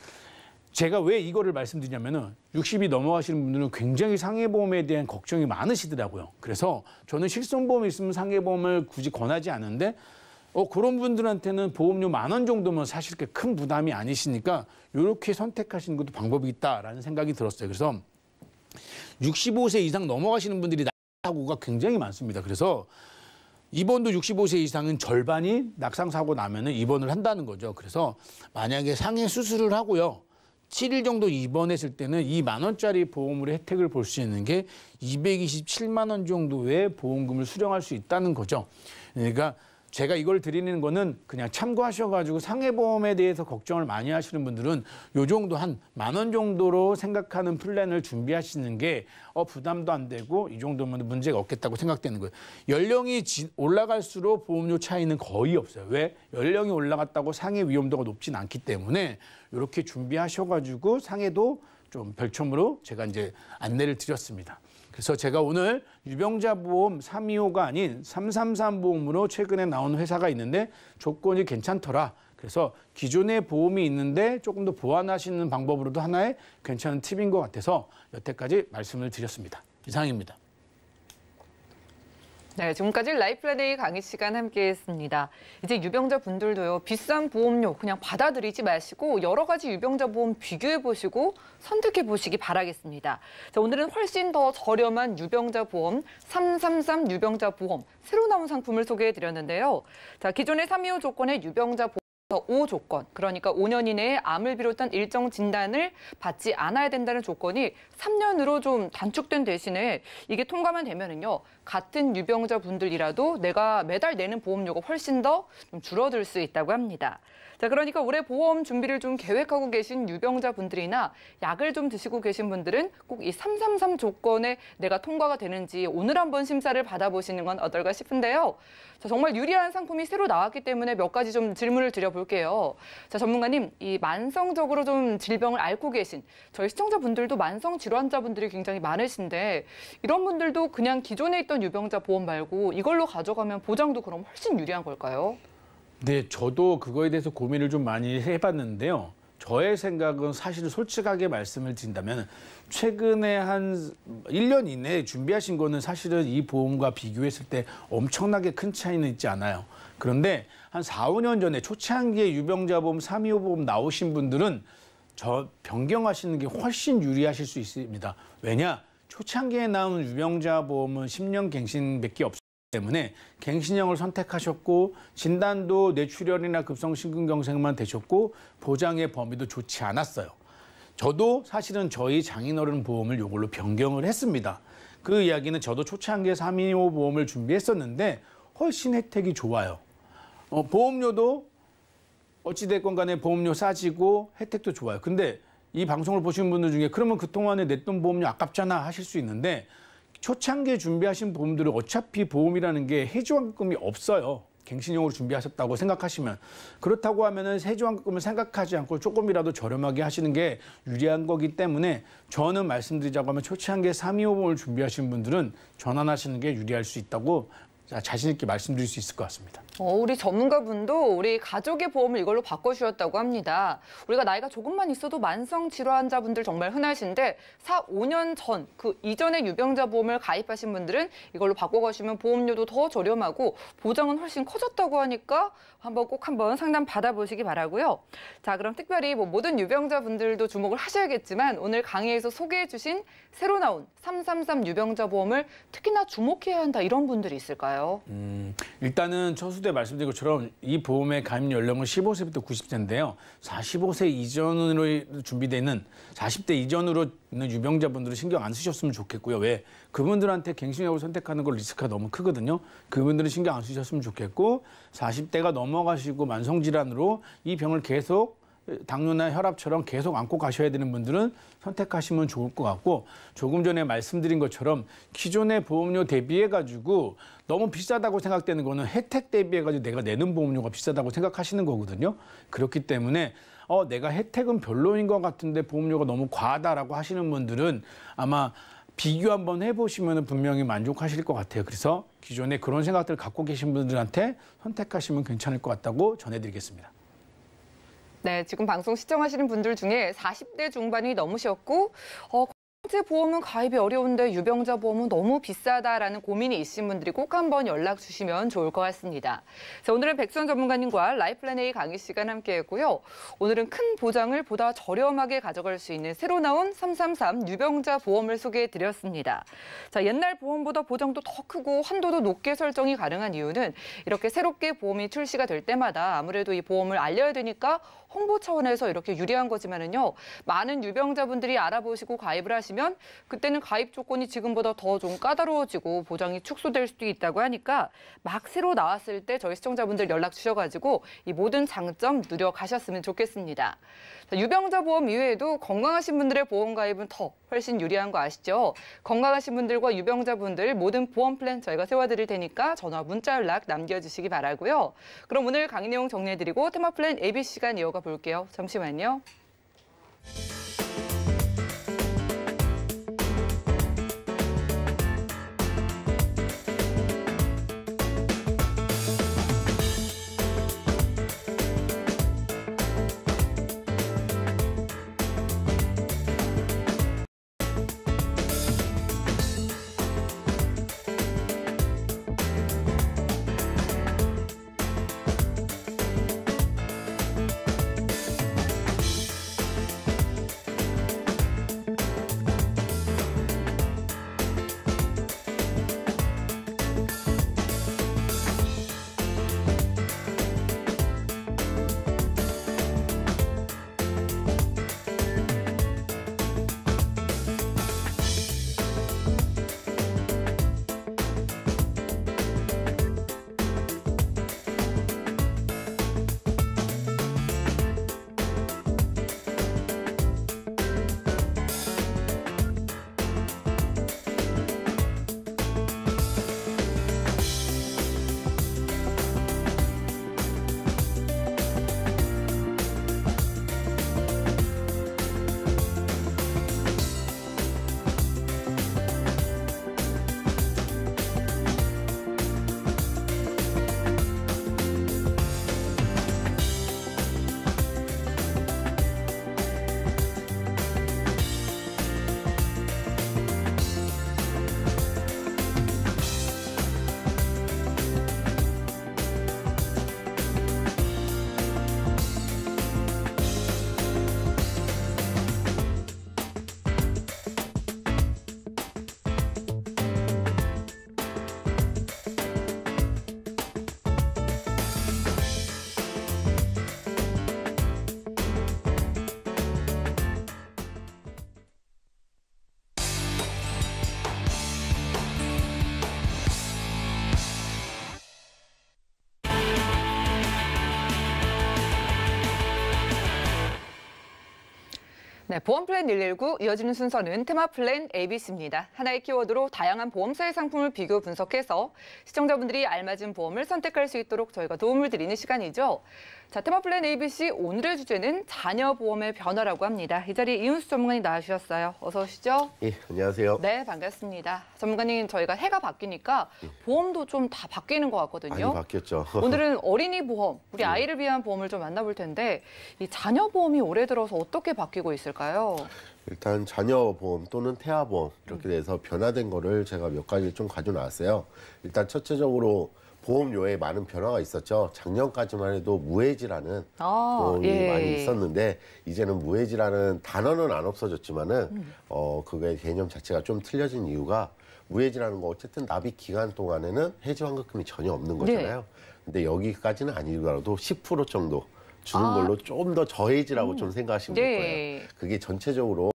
Speaker 2: 제가 왜 이거를 말씀드리냐면은 60이 넘어가시는 분들은 굉장히 상해보험에 대한 걱정이 많으시더라고요. 그래서 저는 실손보험이 있으면 상해보험을 굳이 권하지 않은데 어, 그런 분들한테는 보험료 만 원 정도면 사실 이렇게 큰 부담이 아니시니까 이렇게 선택하시는 것도 방법이 있다라는 생각이 들었어요. 그래서 65세 이상 넘어가시는 분들이 낙상사고가 굉장히 많습니다. 그래서 입원도 65세 이상은 절반이 낙상사고 나면은 입원을 한다는 거죠. 그래서 만약에 상해 수술을 하고요. 7일 정도 입원했을 때는 2만 원짜리 보험으로 혜택을 볼 수 있는 게 227만 원 정도의 보험금을 수령할 수 있다는 거죠. 그러니까 제가 이걸 드리는 거는 그냥 참고하셔가지고 상해보험에 대해서 걱정을 많이 하시는 분들은 요 정도 한 만 원 정도로 생각하는 플랜을 준비하시는 게 어, 부담도 안 되고 이 정도면 문제가 없겠다고 생각되는 거예요. 연령이 올라갈수록 보험료 차이는 거의 없어요. 왜? 연령이 올라갔다고 상해 위험도가 높진 않기 때문에 이렇게 준비하셔가지고 상해도 좀 별첨으로 제가 이제 안내를 드렸습니다. 그래서 제가 오늘 유병자 보험 325가 아닌 333 보험으로 최근에 나온 회사가 있는데 조건이 괜찮더라. 그래서 기존의 보험이 있는데 조금 더 보완하시는 방법으로도 하나의 괜찮은 팁인 것 같아서 여태까지 말씀을 드렸습니다. 이상입니다.
Speaker 1: 네, 지금까지 라이플라데이 강의 시간 함께했습니다. 이제 유병자 분들도요 비싼 보험료 그냥 받아들이지 마시고 여러 가지 유병자 보험 비교해 보시고 선택해 보시기 바라겠습니다. 자, 오늘은 훨씬 더 저렴한 유병자 보험 333 유병자 보험 새로 나온 상품을 소개해 드렸는데요. 자, 기존의 325 조건의 유병자 보험 5조건, 그러니까 5년 이내에 암을 비롯한 일정 진단을 받지 않아야 된다는 조건이 3년으로 좀 단축된 대신에 이게 통과만 되면은요, 같은 유병자분들이라도 내가 매달 내는 보험료가 훨씬 더 좀 줄어들 수 있다고 합니다. 자, 그러니까 올해 보험 준비를 좀 계획하고 계신 유병자분들이나 약을 좀 드시고 계신 분들은 꼭 이 333 조건에 내가 통과가 되는지 오늘 한번 심사를 받아보시는 건 어떨까 싶은데요. 자, 정말 유리한 상품이 새로 나왔기 때문에 몇 가지 좀 질문을 드려볼게요. 자, 전문가님, 이 만성적으로 좀 질병을 앓고 계신 저희 시청자분들도 만성 질환자분들이 굉장히 많으신데 이런 분들도 그냥 기존에 있던 유병자 보험 말고 이걸로 가져가면 보장도 그럼 훨씬 유리한 걸까요?
Speaker 2: 네, 저도 그거에 대해서 고민을 좀 많이 해봤는데요. 저의 생각은 사실 솔직하게 말씀을 드린다면 최근에 한 1년 이내에 준비하신 거는 사실은 이 보험과 비교했을 때 엄청나게 큰 차이는 있지 않아요. 그런데 한 4, 5년 전에 초창기에 유병자보험, 325보험 나오신 분들은 저 변경하시는 게 훨씬 유리하실 수 있습니다. 왜냐? 초창기에 나온 유병자보험은 10년 갱신밖에 없어요. 때문에 갱신형을 선택하셨고 진단도 뇌출혈이나 급성심근경색만 되셨고 보장의 범위도 좋지 않았어요. 저도 사실은 저희 장인어른 보험을 요걸로 변경을 했습니다. 그 이야기는 저도 초창기에 325 보험을 준비했었는데 훨씬 혜택이 좋아요. 어, 보험료도 어찌됐건 간에 보험료 싸지고 혜택도 좋아요. 근데 이 방송을 보시는 분들 중에 그러면 그동안에 냈던 보험료 아깝잖아 하실 수 있는데 초창기에 준비하신 보험들은 어차피 보험이라는 게 해지환급금이 없어요. 갱신용으로 준비하셨다고 생각하시면 그렇다고 하면은 세지환급금을 생각하지 않고 조금이라도 저렴하게 하시는 게 유리한 거기 때문에 저는 말씀드리자고 하면 초창기에 325보험을 준비하신 분들은 전환하시는 게 유리할 수 있다고 자신 있게 말씀드릴 수 있을 것 같습니다.
Speaker 1: 어, 우리 전문가분도 우리 가족의 보험을 이걸로 바꿔주셨다고 합니다. 우리가 나이가 조금만 있어도 만성 질환 자분들 정말 흔하신데 4, 5년 전 그 이전에 유병자 보험을 가입하신 분들은 이걸로 바꿔가시면 보험료도 더 저렴하고 보장은 훨씬 커졌다고 하니까 한번 꼭 한번 상담 받아보시기 바라고요. 자 그럼 특별히 뭐 모든 유병자분들도 주목을 하셔야겠지만 오늘 강의에서 소개해주신 새로 나온 333 유병자 보험을 특히나 주목해야 한다 이런 분들이 있을까요?
Speaker 2: 음, 일단은 처수대 때 말씀드린 것처럼 이 보험의 가입 연령은 15세부터 90세인데요. 45세 이전으로 준비되는 40대 이전으로 있는 유병자분들은 신경 안 쓰셨으면 좋겠고요. 왜? 그분들한테 갱신약을 선택하는 걸 리스크가 너무 크거든요. 그분들은 신경 안 쓰셨으면 좋겠고 40대가 넘어가시고 만성질환으로 이 병을 계속 당뇨나 혈압처럼 계속 안고 가셔야 되는 분들은 선택하시면 좋을 것 같고 조금 전에 말씀드린 것처럼 기존의 보험료 대비해 가지고 너무 비싸다고 생각되는 거는 혜택 대비해가지고 내가 내는 보험료가 비싸다고 생각하시는 거거든요. 그렇기 때문에 어, 내가 혜택은 별로인 것 같은데 보험료가 너무 과하다라고 하시는 분들은 아마 비교 한번 해보시면 분명히 만족하실 것 같아요. 그래서 기존에 그런 생각들을 갖고 계신 분들한테 선택하시면 괜찮을 것 같다고 전해드리겠습니다.
Speaker 1: 네, 지금 방송 시청하시는 분들 중에 40대 중반이 넘으셨고 어, 현재 보험은 가입이 어려운데 유병자 보험은 너무 비싸다라는 고민이 있으신 분들이 꼭 한번 연락 주시면 좋을 것 같습니다. 자, 오늘은 백수원 전문가님과 라이플랜 A 강의 시간 함께했고요. 오늘은 큰 보장을 보다 저렴하게 가져갈 수 있는 새로 나온 333 유병자 보험을 소개해드렸습니다. 자, 옛날 보험보다 보장도 더 크고 한도도 높게 설정이 가능한 이유는 이렇게 새롭게 보험이 출시가 될 때마다 아무래도 이 보험을 알려야 되니까 홍보 차원에서 이렇게 유리한 거지만은요. 많은 유병자분들이 알아보시고 가입을 하시면 하면 그때는 가입 조건이 지금보다 더 좀 까다로워지고 보장이 축소될 수도 있다고 하니까 막 새로 나왔을 때 저희 시청자분들 연락 주셔가지고 이 모든 장점 누려가셨으면 좋겠습니다. 유병자 보험 이외에도 건강하신 분들의 보험 가입은 더 훨씬 유리한 거 아시죠? 건강하신 분들과 유병자 분들 모든 보험 플랜 저희가 세워드릴 테니까 전화 문자 연락 남겨주시기 바라고요. 그럼 오늘 강의 내용 정리해드리고 테마 플랜 AB 시간 이어가 볼게요. 잠시만요. 네, 보험 플랜 119 이어지는 순서는 테마 플랜 ABC입니다. 하나의 키워드로 다양한 보험사의 상품을 비교 분석해서 시청자분들이 알맞은 보험을 선택할 수 있도록 저희가 도움을 드리는 시간이죠. 자, 테마플랜 ABC 오늘의 주제는 자녀 보험의 변화라고 합니다. 이 자리에 이윤수 전문가님 나와주셨어요. 어서 오시죠.
Speaker 3: 예, 안녕하세요.
Speaker 1: 네, 반갑습니다. 전문가님, 저희가 해가 바뀌니까 보험도 좀 다 바뀌는 것 같거든요. 많이
Speaker 3: 바뀌었죠. 오늘은
Speaker 1: 어린이 보험, 우리 네. 아이를 위한 보험을 좀 만나볼 텐데 이 자녀 보험이 올해 들어서 어떻게 바뀌고 있을까요?
Speaker 3: 일단 자녀 보험 또는 태아 보험 이렇게 음. 돼서 변화된 거를 제가 몇 가지 좀 가져 나왔어요. 일단 첫째적으로 보험료에 많은 변화가 있었죠. 작년까지만 해도 무해지라는 아, 보험이 예. 많이 있었는데 이제는 무해지라는 단어는 안 없어졌지만은 음. 어그게 개념 자체가 좀 틀려진 이유가 무해지라는 거 어쨌든 납입 기간 동안에는 해지 환급금이 전혀 없는 네. 거잖아요. 네. 근데 여기까지는 아니더라도 10% 정도 주는 아. 걸로 좀 더 저해지라고 음. 좀 생각하시면 될 네. 거예요. 그게 전체적으로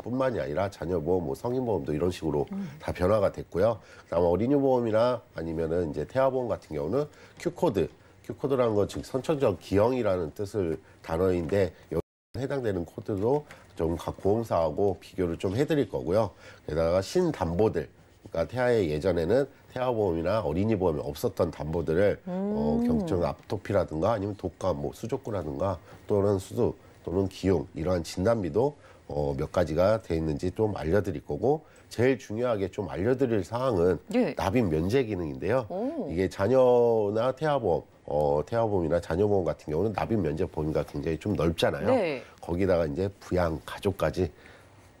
Speaker 3: 뿐만이 아니라 자녀보험, 뭐 성인보험도 이런 식으로 음. 다 변화가 됐고요. 그 아마 어린이보험이나 아니면은 이제 태아보험 같은 경우는 Q코드, Q코드라는 건 지금 선천적 기형이라는 뜻을 단어인데 여기 해당되는 코드도 좀 각 보험사하고 비교를 좀 해드릴 거고요. 게다가 신담보들, 그러니까 태아의 예전에는 태아보험이나 어린이보험이 없었던 담보들을 어, 음. 어, 경증 압토피라든가 아니면 독감, 뭐 수족구라든가 또는 수두 또는 기용 이러한 진단비도 어, 몇 가지가 돼 있는지 좀 알려드릴 거고 제일 중요하게 좀 알려드릴 사항은 예. 납입 면제 기능인데요. 오. 이게 자녀나 태아보험, 어, 태아보험이나 자녀보험 같은 경우는 납입 면제 범위가 굉장히 좀 넓잖아요. 네. 거기다가 이제 부양 가족까지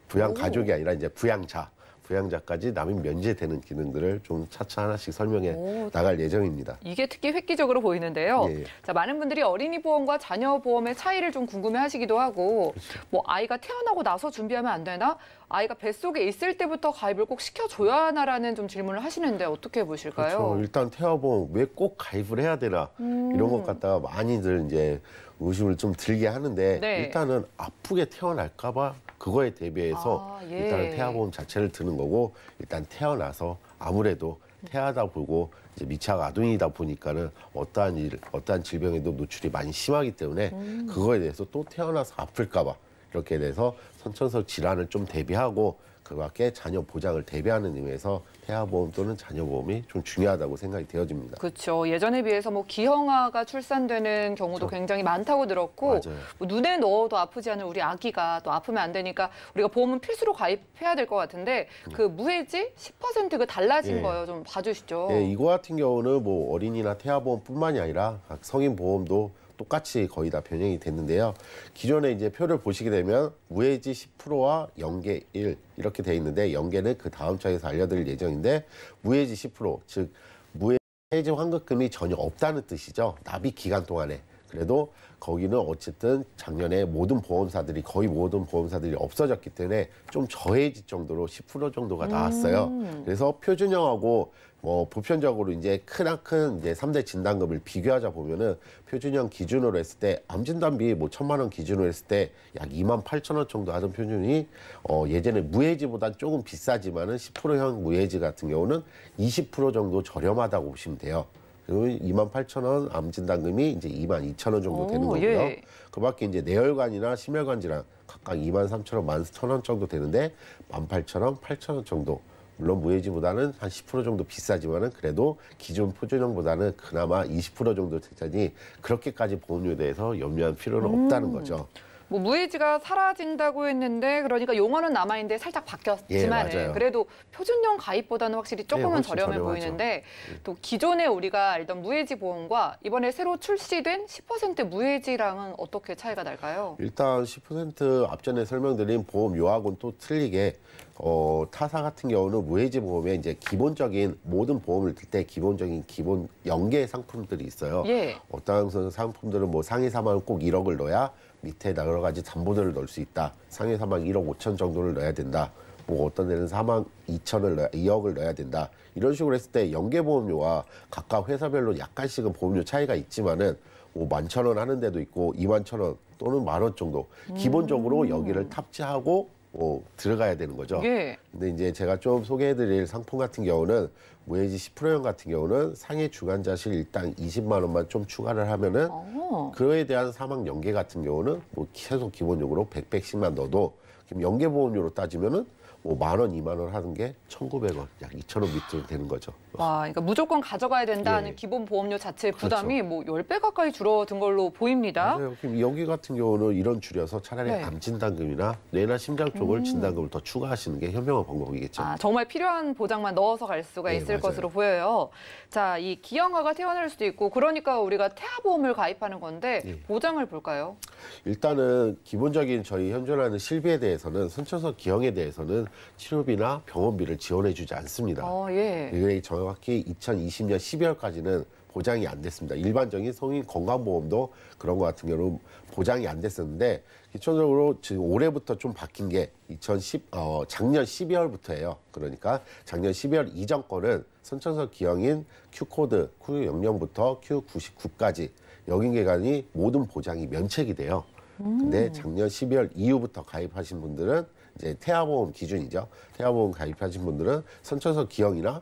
Speaker 3: 부양 가족이 아니라 이제 부양자 부양자까지 남이 면제되는 기능들을 좀 차차 하나씩 설명해 오, 네. 나갈 예정입니다.
Speaker 1: 이게 특히 획기적으로 보이는데요. 예, 예. 자, 많은 분들이 어린이 보험과 자녀 보험의 차이를 좀 궁금해하시기도 하고 그렇죠. 뭐 아이가 태어나고 나서 준비하면 안 되나? 아이가 뱃속에 있을 때부터 가입을 꼭 시켜줘야 하나라는 좀 질문을 하시는데 어떻게 보실까요? 그렇죠.
Speaker 3: 일단 태아보험 왜 꼭 가입을 해야 되나 음. 이런 것 갖다가 많이들 이제 의심을 좀 들게 하는데 네. 일단은 아프게 태어날까 봐 그거에 대비해서 아, 예. 일단은 태아보험 자체를 드는 거고 일단 태어나서 아무래도 태아다 보고 이제 미착 아동이다 보니까는 어떠한 일, 어떠한 질병에도 노출이 많이 심하기 때문에 음. 그거에 대해서 또 태어나서 아플까봐 이렇게 돼서 선천성 질환을 좀 대비하고 그밖에 자녀 보장을 대비하는 의미에서 태아보험 또는 자녀보험이 좀 중요하다고 생각이 되어집니다.
Speaker 1: 그렇죠. 예전에 비해서 뭐 기형아가 출산되는 경우도 그렇죠. 굉장히 많다고 들었고 뭐 눈에 넣어도 아프지 않을 우리 아기가 또 아프면 안 되니까 우리가 보험은 필수로 가입해야 될 것 같은데 음. 그 무해지 10%그 달라진 예. 거예요. 좀 봐주시죠. 예,
Speaker 3: 이거 같은 경우는 뭐 어린이나 태아보험뿐만이 아니라 성인 보험도 똑같이 거의 다 변형이 됐는데요. 기존에 이제 표를 보시게 되면 우회지 10%와 연계 1 이렇게 돼 있는데 연계는 그 다음 차에서 알려드릴 예정인데 무해지 10%, 즉 무해지 환급금이 전혀 없다는 뜻이죠. 납입 기간 동안에. 그래도 거기는 어쨌든 작년에 모든 보험사들이 거의 모든 보험사들이 없어졌기 때문에 좀 저해질 정도로 10% 정도가 음. 나왔어요. 음. 그래서 표준형하고 뭐 보편적으로 이제 크나큰 이제 3대 진단금을 비교하자 보면은 표준형 기준으로 했을 때 암 진단비 뭐 천만 원 기준으로 했을 때 약 2만 8천 원 정도 하던 표준이 어 예전에 무해지보다 조금 비싸지만은 10%형 무해지 같은 경우는 20% 정도 저렴하다고 보시면 돼요. 그러면 2만 8천 원 암진단금이 이제 2만 2천 원 정도 되는 거고요. 예. 그밖에 이제 내혈관이나 심혈관 질환 각각 2만 3천 원, 1만 1천 원 정도 되는데 1만 8천 원, 8천 원 정도. 물론 무해지보다는 한 10% 정도 비싸지만은 그래도 기존 포준형보다는 그나마 20% 정도 되자니 그렇게까지 보험료에 대해서 염려할 필요는 음. 없다는 거죠.
Speaker 1: 뭐 무이지가 사라진다고 했는데 그러니까 용어는 남아 있는데 살짝 바뀌었지만 예, 예 그래도 표준형 가입보다는 확실히 조금은 예, 저렴해 저렴하죠. 보이는데 음. 또 기존에 우리가 알던 무이지 보험과 이번에 새로 출시된 10% 무이지랑은 어떻게 차이가 날까요?
Speaker 3: 일단 10% 앞전에 설명드린 보험 요약은또 틀리게 어, 타사 같은 경우는 무해지 보험에 이제 기본적인 모든 보험을 들 때 기본적인 기본 연계 상품들이 있어요. 예. 어떤 상품들은 뭐 상위 사망은 꼭 1억을 넣어야 밑에 여러 가지 담보들을 넣을 수 있다. 상해 사망 1억 5천 정도를 넣어야 된다. 뭐 어떤 데는 사망 2천을 넣어야, 2억을 넣어야 된다. 이런 식으로 했을 때 연계보험료와 각각 회사별로 약간씩은 보험료 차이가 있지만은 뭐 만천 원 하는 데도 있고 이만천 원 또는 만 원 정도 기본적으로 여기를 탑재하고 뭐 들어가야 되는 거죠. 예. 근데 이제 제가 좀 소개해드릴 상품 같은 경우는 무해지 10%형 같은 경우는 상해 주간자실 일당 20만 원만 좀 추가를 하면은 오. 어. 그에 대한 사망 연계 같은 경우는 뭐 최소 기본적으로 100, 110만 넣어도 그럼 연계보험료로 따지면은 뭐만 원, 이만 원 하는 게 천구백 원약 이천 원 밑으로 되는 거죠.
Speaker 1: 와, 그러니까 무조건 가져가야 된다는 예. 기본 보험료 자체의 그렇죠. 부담이 그렇죠. 뭐 뭐열 배 가까이 줄어든 걸로 보입니다. 맞아요.
Speaker 3: 여기 같은 경우는 이런 줄여서 차라리 네. 암 진단금이나 뇌나 심장 쪽을 음. 진단금을 더 추가하시는 게 현명한 방법이겠죠. 아,
Speaker 1: 정말 필요한 보장만 넣어서 갈 수가 네, 있을 맞아요. 것으로 보여요. 자, 이 기형아가 태어날 수도 있고 그러니까 우리가 태아 보험을 가입하는 건데 예. 보장을 볼까요?
Speaker 3: 일단은 기본적인 저희 현존하는 실비에 대해서는 선천성 기형에 대해서는 치료비나 병원비를 지원해 주지 않습니다. 어, 예. 이 정확히 2020년 12월까지는 보장이 안 됐습니다. 일반적인 성인 건강보험도 그런 것 같은 경우 는 보장이 안 됐었는데 기초적으로 지금 올해부터 좀 바뀐 게 2010, 어, 작년 12월부터예요. 그러니까 작년 12월 이전 거는 선천성 기형인 Q코드 Q0년부터 Q99까지 여긴 기간이 모든 보장이 면책이 돼요. 근데 음. 작년 12월 이후부터 가입하신 분들은 이제 태아보험 기준이죠. 태아보험 가입하신 분들은 선천성 기형이나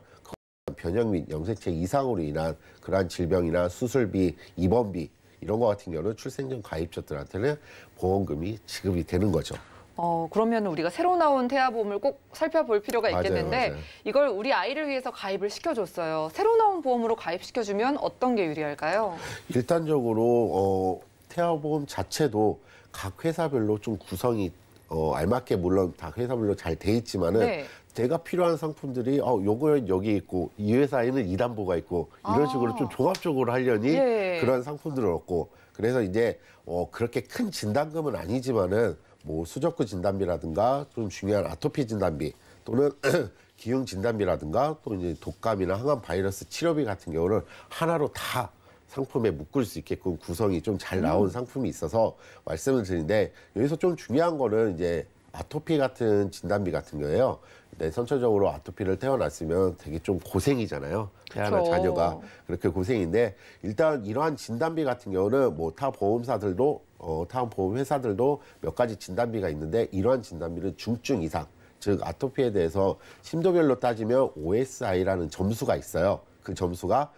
Speaker 3: 변형 및 염색체 이상으로 인한 그러한 질병이나 수술비, 입원비 이런 것 같은 경우는 출생전 가입자들한테는 보험금이 지급이 되는 거죠.
Speaker 1: 어, 그러면 우리가 새로 나온 태아보험을 꼭 살펴볼 필요가 있겠는데 맞아요, 맞아요. 이걸 우리 아이를 위해서 가입을 시켜줬어요. 새로 나온 보험으로 가입시켜주면 어떤 게 유리할까요?
Speaker 3: 일단적으로 어, 태아보험 자체도 각 회사별로 좀 구성이 어, 알맞게 물론 다 회사 별로잘 돼 있지만은 네. 제가 필요한 상품들이 어요거 여기 있고 이 회사에는 이 담보가 있고 이런 아. 식으로 좀 종합적으로 하려니 네. 그런 상품들을 얻고 그래서 이제 어 그렇게 큰 진단금은 아니지만은 뭐 수족구 진단비라든가 좀 중요한 아토피 진단비 또는 기흉 진단비라든가 또 이제 독감이나 항암 바이러스 치료비 같은 경우는 하나로 다 상품에 묶을 수 있게끔 그 구성이 좀잘 음. 나온 음. 상품이 있어서 말씀을 드리는데 여기서 좀 중요한 거는 이제 아토피 같은 진단비 같은 거예요. 네, 선천적으로 아토피를 태어났으면 되게 좀 고생이잖아요. 태어난 자녀가 그렇게 고생인데 일단 이러한 진단비 같은 경우는 뭐 타 보험사들도 어, 타 보험 회사들도 몇 가지 진단비가 있는데 이러한 진단비는 중증 이상 즉 아토피에 대해서 심도별로 따지면 OSI라는 점수가 있어요. 그 점수가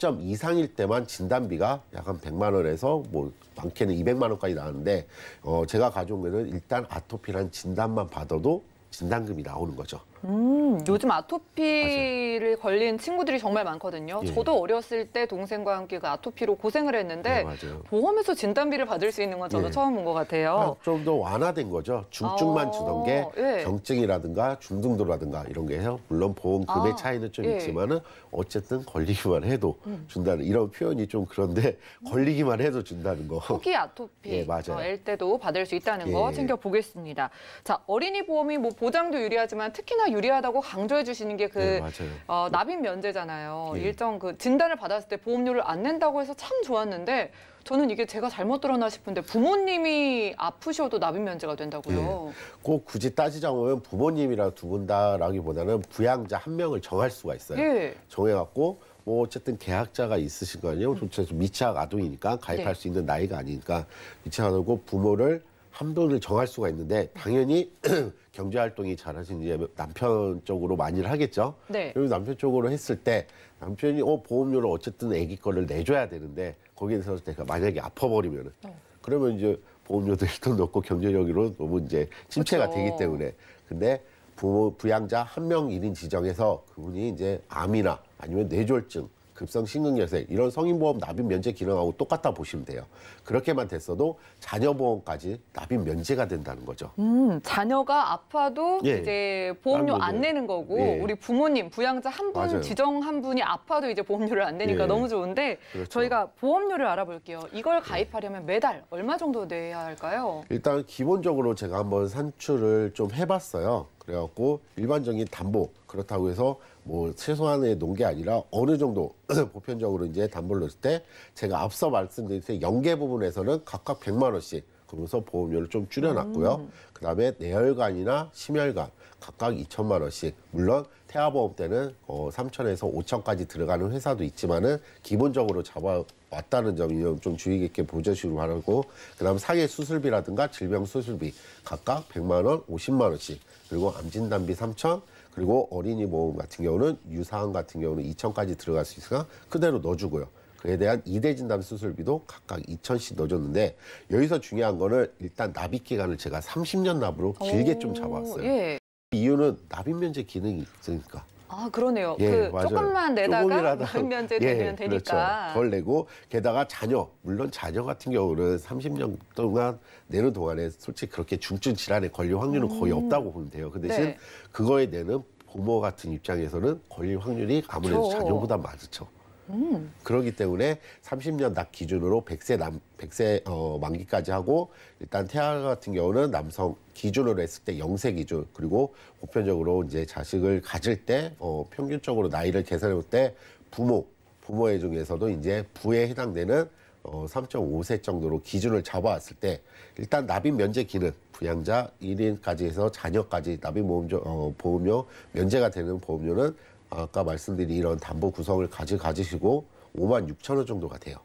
Speaker 3: 40점 이상일 때만 진단비가 약 한 100만 원에서 뭐 많게는 200만 원까지 나왔는데 어 제가 가져온 거는 일단 아토피란 진단만 받아도 진단금이 나오는 거죠.
Speaker 1: 음, 요즘 아토피를 맞아요. 걸린 친구들이 정말 많거든요. 예. 저도 어렸을 때 동생과 함께 그 아토피로 고생을 했는데 네, 보험에서 진단비를 받을 수 있는 건 저도 예. 처음 본 것 같아요.
Speaker 3: 그러니까 좀더 완화된 거죠. 중증만 아, 주던 게 예. 경증이라든가 중등도라든가 이런 게 해요. 물론 보험 금액 아, 차이는 좀 예. 있지만은 어쨌든 걸리기만 해도 음. 준다는 이런 표현이 좀 그런데 음. 걸리기만 해도 준다는 거. 초기
Speaker 1: 아토피 예, 어, 때도 받을 수 있다는 거 예. 챙겨 보겠습니다. 자 어린이 보험이 뭐 보장도 유리하지만 특히나 유리하다고 강조해 주시는 게그 네, 어, 납입 면제잖아요. 예. 일정 그 진단을 받았을 때 보험료를 안 낸다고 해서 참 좋았는데 저는 이게 제가 잘못 들었나 싶은데 부모님이 아프셔도 납입 면제가 된다고요. 예.
Speaker 3: 꼭 굳이 따지자면 부모님이라 두 분다라기보다는 부양자 한 명을 정할 수가 있어요. 예. 정해갖고 뭐 어쨌든 계약자가 있으신 거 아니에요? 도대체 미취학 아동이니까 가입할 예. 수 있는 나이가 아니니까 미취학 아동고 부모를 한돈을 정할 수가 있는데 당연히 경제 활동이 잘하신 이제 남편 쪽으로 많이 하겠죠. 네. 그리고 남편 쪽으로 했을 때 남편이 어 보험료를 어쨌든 아기 거를 내줘야 되는데 거기에서 내가 만약에 아파버리면은 어. 그러면 이제 보험료도 일단 높고 경제력으로 너무 이제 침체가 그쵸. 되기 때문에 근데 부모 부양자 한명 일인 지정해서 그분이 이제 암이나 아니면 뇌졸중 급성 심근경색 이런 성인보험 납입 면제 기능하고 똑같다 보시면 돼요. 그렇게만 됐어도 자녀보험까지 납입 면제가 된다는 거죠.
Speaker 1: 음, 자녀가 아파도 예. 이제 보험료 안 내는 거고 예. 우리 부모님 부양자 한 분 지정한 분이 아파도 이제 보험료를 안 내니까 예. 너무 좋은데 그렇죠. 저희가 보험료를 알아볼게요. 이걸 예. 가입하려면 매달 얼마 정도 내야 할까요?
Speaker 3: 일단 기본적으로 제가 한번 산출을 좀 해봤어요. 그래갖고 일반적인 담보 그렇다고 해서 뭐 최소한의 논게 아니라 어느 정도 보편적으로 이제 담보를 넣을 때 제가 앞서 말씀드린 때 연계 부분에서는 각각 100만 원씩 그러면서 보험료를 좀 줄여놨고요. 음. 그다음에 내혈관이나 심혈관 각각 2천만 원씩 물론 태아보험 때는 어 3천에서 5천까지 들어가는 회사도 있지만은 기본적으로 잡아 왔다는 점이 좀 주의 깊게 보조시로 바라고 그다음 상해 수술비라든가 질병 수술비 각각 100만 원, 50만 원씩 그리고 암진단비 3천 그리고 어린이 보험 같은 경우는 유사한 같은 경우는 2천까지 들어갈 수 있으니까 그대로 넣어주고요. 그에 대한 이대 진단 수술비도 각각 2천씩 넣어줬는데 여기서 중요한 거는 일단 납입 기간을 제가 30년 납으로 길게 오, 좀잡아왔어요 예. 이유는 납입 면제 기능이 있으니까.
Speaker 1: 아 그러네요. 예, 그 맞아요. 조금만 내다가 면제 되면 예, 그렇죠. 되니까. 그렇죠. 덜
Speaker 3: 내고 게다가 자녀 물론 자녀 같은 경우는 30년 동안 내는 동안에 솔직히 그렇게 중증 질환에 걸릴 확률은 음. 거의 없다고 보면 돼요. 그 대신 네. 그거에 내는 부모 같은 입장에서는 걸릴 확률이 아무래도 그 자녀보다 많죠. 음. 그러기 때문에 30년 낙 기준으로 100세 남 100세 어, 만기까지 하고 일단 태아 같은 경우는 남성 기준으로 했을 때 0세 기준 그리고 보편적으로 이제 자식을 가질 때 어, 평균적으로 나이를 계산해 볼 때 부모 부모의 중에서도 이제 부에 해당되는 어, 3.5세 정도로 기준을 잡아왔을 때 일단 납입 면제 기능 부양자 1인까지 해서 자녀까지 납입 보험료, 어, 보험료 면제가 되는 보험료는 아까 말씀드린 이런 담보 구성을 가지 가지시고 5만 6천 원 정도가 돼요.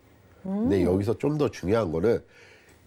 Speaker 3: 근데 여기서 좀 더 중요한 거는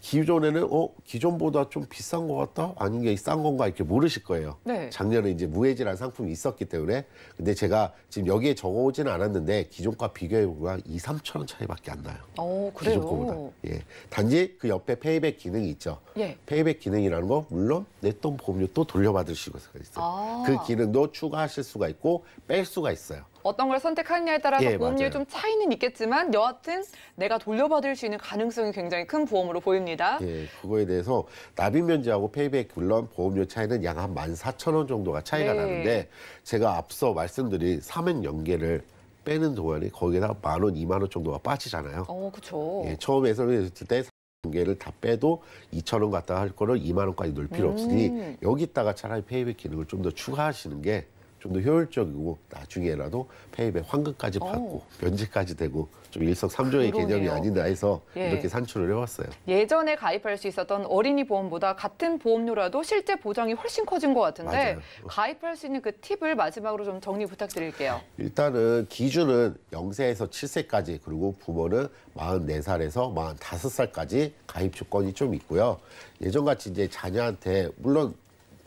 Speaker 3: 기존에는 어 기존보다 좀 비싼 것 같다 아닌 게 싼 건가 이렇게 모르실 거예요. 네. 작년에 이제 무해지라는 상품이 있었기 때문에 근데 제가 지금 여기에 적어오지는 않았는데 기존과 비교해 보면 2, 3천 원 차이밖에 안 나요.
Speaker 1: 어 그래요. 기존 거보다.
Speaker 3: 예. 단지 그 옆에 페이백 기능이 있죠. 예. 페이백 기능이라는 거 물론 냈던 보험료 또 돌려받을 수가 있어요.
Speaker 1: 아. 그
Speaker 3: 기능도 추가하실 수가 있고 뺄 수가 있어요.
Speaker 1: 어떤 걸 선택하느냐에 따라서 예, 보험료에 좀 차이는 있겠지만 여하튼 내가 돌려받을 수 있는 가능성이 굉장히 큰 보험으로 보입니다.
Speaker 3: 예, 그거에 대해서 납입 면제하고 페이백 물론 보험료 차이는 약 한 만 사천 원 정도가 차이가 네. 나는데 제가 앞서 말씀드린 사면 연계를 빼는 동안에 거기에다 만 원, 이만 원 정도가 빠지잖아요. 어,
Speaker 1: 그렇죠. 예,
Speaker 3: 처음에 설명했을 때 공개를 다 빼도 2천 원 갖다 할 거를 2만 원까지 넣을 필요 없으니 음. 여기다가 차라리 페이백 기능을 좀 더 추가하시는 게 좀더 효율적이고 나중에라도 페이백 환급까지 어. 받고 면제까지 되고 좀 일석삼조의 그러네요. 개념이 아니다 해서 예. 이렇게 산출을 해왔어요.
Speaker 1: 예전에 가입할 수 있었던 어린이 보험보다 같은 보험료라도 실제 보장이 훨씬 커진 것 같은데 맞아요. 가입할 수 있는 그 팁을 마지막으로 좀 정리 부탁드릴게요.
Speaker 3: 일단은 기준은 0세에서 7세까지 그리고 부모는 44살에서 45살까지 가입 조건이 좀 있고요. 예전같이 이제 자녀한테 물론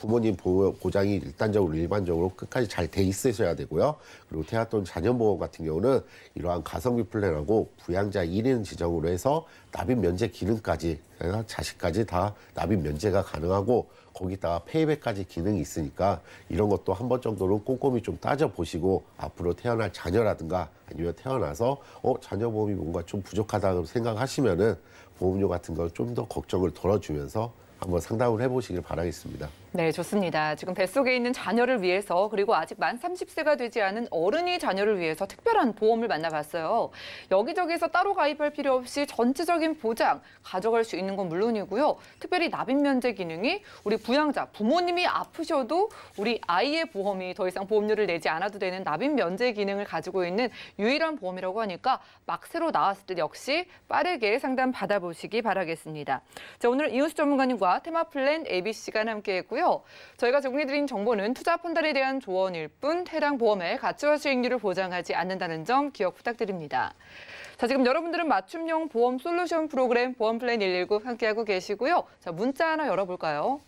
Speaker 3: 부모님 보호, 보장이 일단적으로 일반적으로 끝까지 잘 돼 있으셔야 되고요. 그리고 태아 또는 자녀보험 같은 경우는 이러한 가성비 플랜하고 부양자 1인 지정으로 해서 납입 면제 기능까지 자식까지 다 납입 면제가 가능하고 거기다가 페이백까지 기능이 있으니까 이런 것도 한 번 정도는 꼼꼼히 좀 따져보시고 앞으로 태어날 자녀라든가 아니면 태어나서 어 자녀보험이 뭔가 좀 부족하다고 생각하시면은 보험료 같은 걸 좀 더 걱정을 덜어주면서 한번 상담을 해보시길 바라겠습니다.
Speaker 1: 네, 좋습니다. 지금 뱃속에 있는 자녀를 위해서 그리고 아직 만 30세가 되지 않은 어른이 자녀를 위해서 특별한 보험을 만나봤어요. 여기저기서 따로 가입할 필요 없이 전체적인 보장 가져갈 수 있는 건 물론이고요. 특별히 납입 면제 기능이 우리 부양자, 부모님이 아프셔도 우리 아이의 보험이 더 이상 보험료를 내지 않아도 되는 납입 면제 기능을 가지고 있는 유일한 보험이라고 하니까 막 새로 나왔을 때 역시 빠르게 상담 받아보시기 바라겠습니다. 자, 오늘이웃 전문가님과 테마플랜 ABC가 함께했고요. 있고요. 저희가 정리드린 정보는 투자 판단에 대한 조언일 뿐 해당 보험의 가치와 수익률을 보장하지 않는다는 점 기억 부탁드립니다. 자, 지금 여러분들은 맞춤형 보험 솔루션 프로그램 보험 플랜 119 함께하고 계시고요. 자, 문자 하나 열어볼까요?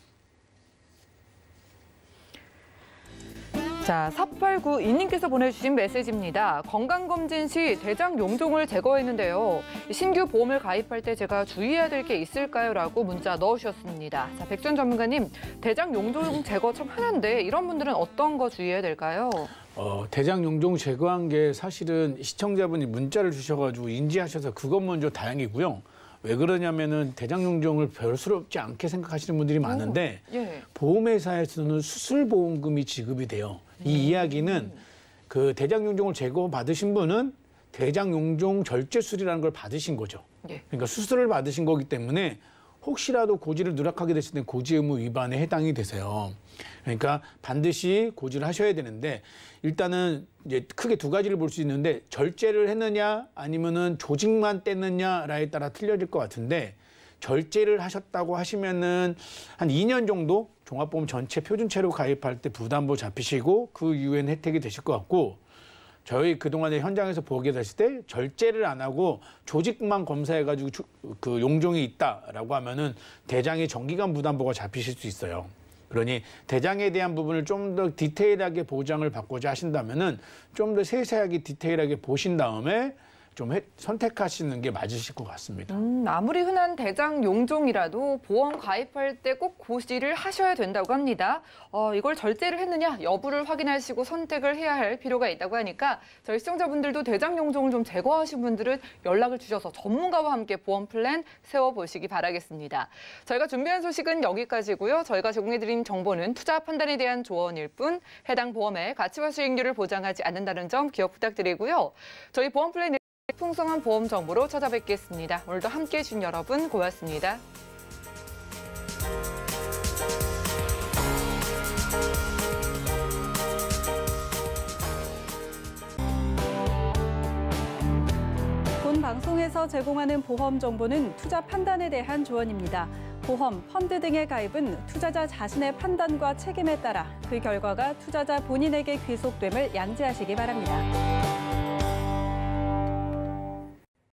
Speaker 1: 자, 4892 이님께서 보내주신 메시지입니다. 건강검진 시 대장 용종을 제거했는데요. 신규 보험을 가입할 때 제가 주의해야 될 게 있을까요? 라고 문자 넣으셨습니다. 자, 백준 전문가님, 대장 용종 제거 참 흔한데 이런 분들은 어떤 거 주의해야 될까요?
Speaker 2: 어, 대장 용종 제거한 게 사실은 시청자분이 문자를 주셔가지고 인지하셔서 그것 먼저 다행이고요. 왜 그러냐면은 대장용종을 별스럽지 않게 생각하시는 분들이 많은데 오, 예. 보험회사에서는 수술보험금이 지급이 돼요. 이 이야기는 그 대장용종을 제거받으신 분은 대장용종 절제술이라는 걸 받으신 거죠. 예. 그러니까 수술을 받으신 거기 때문에 혹시라도 고지를 누락하게 됐을 때 고지 의무 위반에 해당이 되세요. 그러니까 반드시 고지를 하셔야 되는데 일단은 이제 크게 두 가지를 볼 수 있는데 절제를 했느냐 아니면은 조직만 뗐느냐라에 따라 틀려질 것 같은데 결제를 하셨다고 하시면은 한 2년 정도 종합보험 전체 표준체로 가입할 때 부담보 잡히시고 그 이후엔 혜택이 되실 것 같고 저희 그동안에 현장에서 보게 됐을 때 절제를 안 하고 조직만 검사해가지고 주, 그 용종이 있다라고 하면은 대장의 정기간 부담보가 잡히실 수 있어요. 그러니 대장에 대한 부분을 좀 더 디테일하게 보장을 받고자 하신다면은 좀 더 세세하게 디테일하게 보신 다음에 좀 선택하시는 게 맞으실 것 같습니다.
Speaker 1: 음, 아무리 흔한 대장 용종이라도 보험 가입할 때 꼭 고지를 하셔야 된다고 합니다. 어, 이걸 절제를 했느냐 여부를 확인하시고 선택을 해야 할 필요가 있다고 하니까 저희 시청자분들도 대장 용종을 좀 제거하신 분들은 연락을 주셔서 전문가와 함께 보험 플랜 세워보시기 바라겠습니다. 저희가 준비한 소식은 여기까지고요. 저희가 제공해드린 정보는 투자 판단에 대한 조언일 뿐 해당 보험의 가치와 수익률을 보장하지 않는다는 점 기억 부탁드리고요. 저희 보험 플랜 풍성한 보험 정보로 찾아뵙겠습니다. 오늘도 함께해 주신 여러분 고맙습니다. 방송에서 제공하는 보험 정보는 투자 판단에 대한 조언입니다. 보험, 펀드 등의 가입은 투자자 자신의 판단과 책임에 따라 그 결과가 투자자 본인에게 귀속됨을 양지하시기 바랍니다.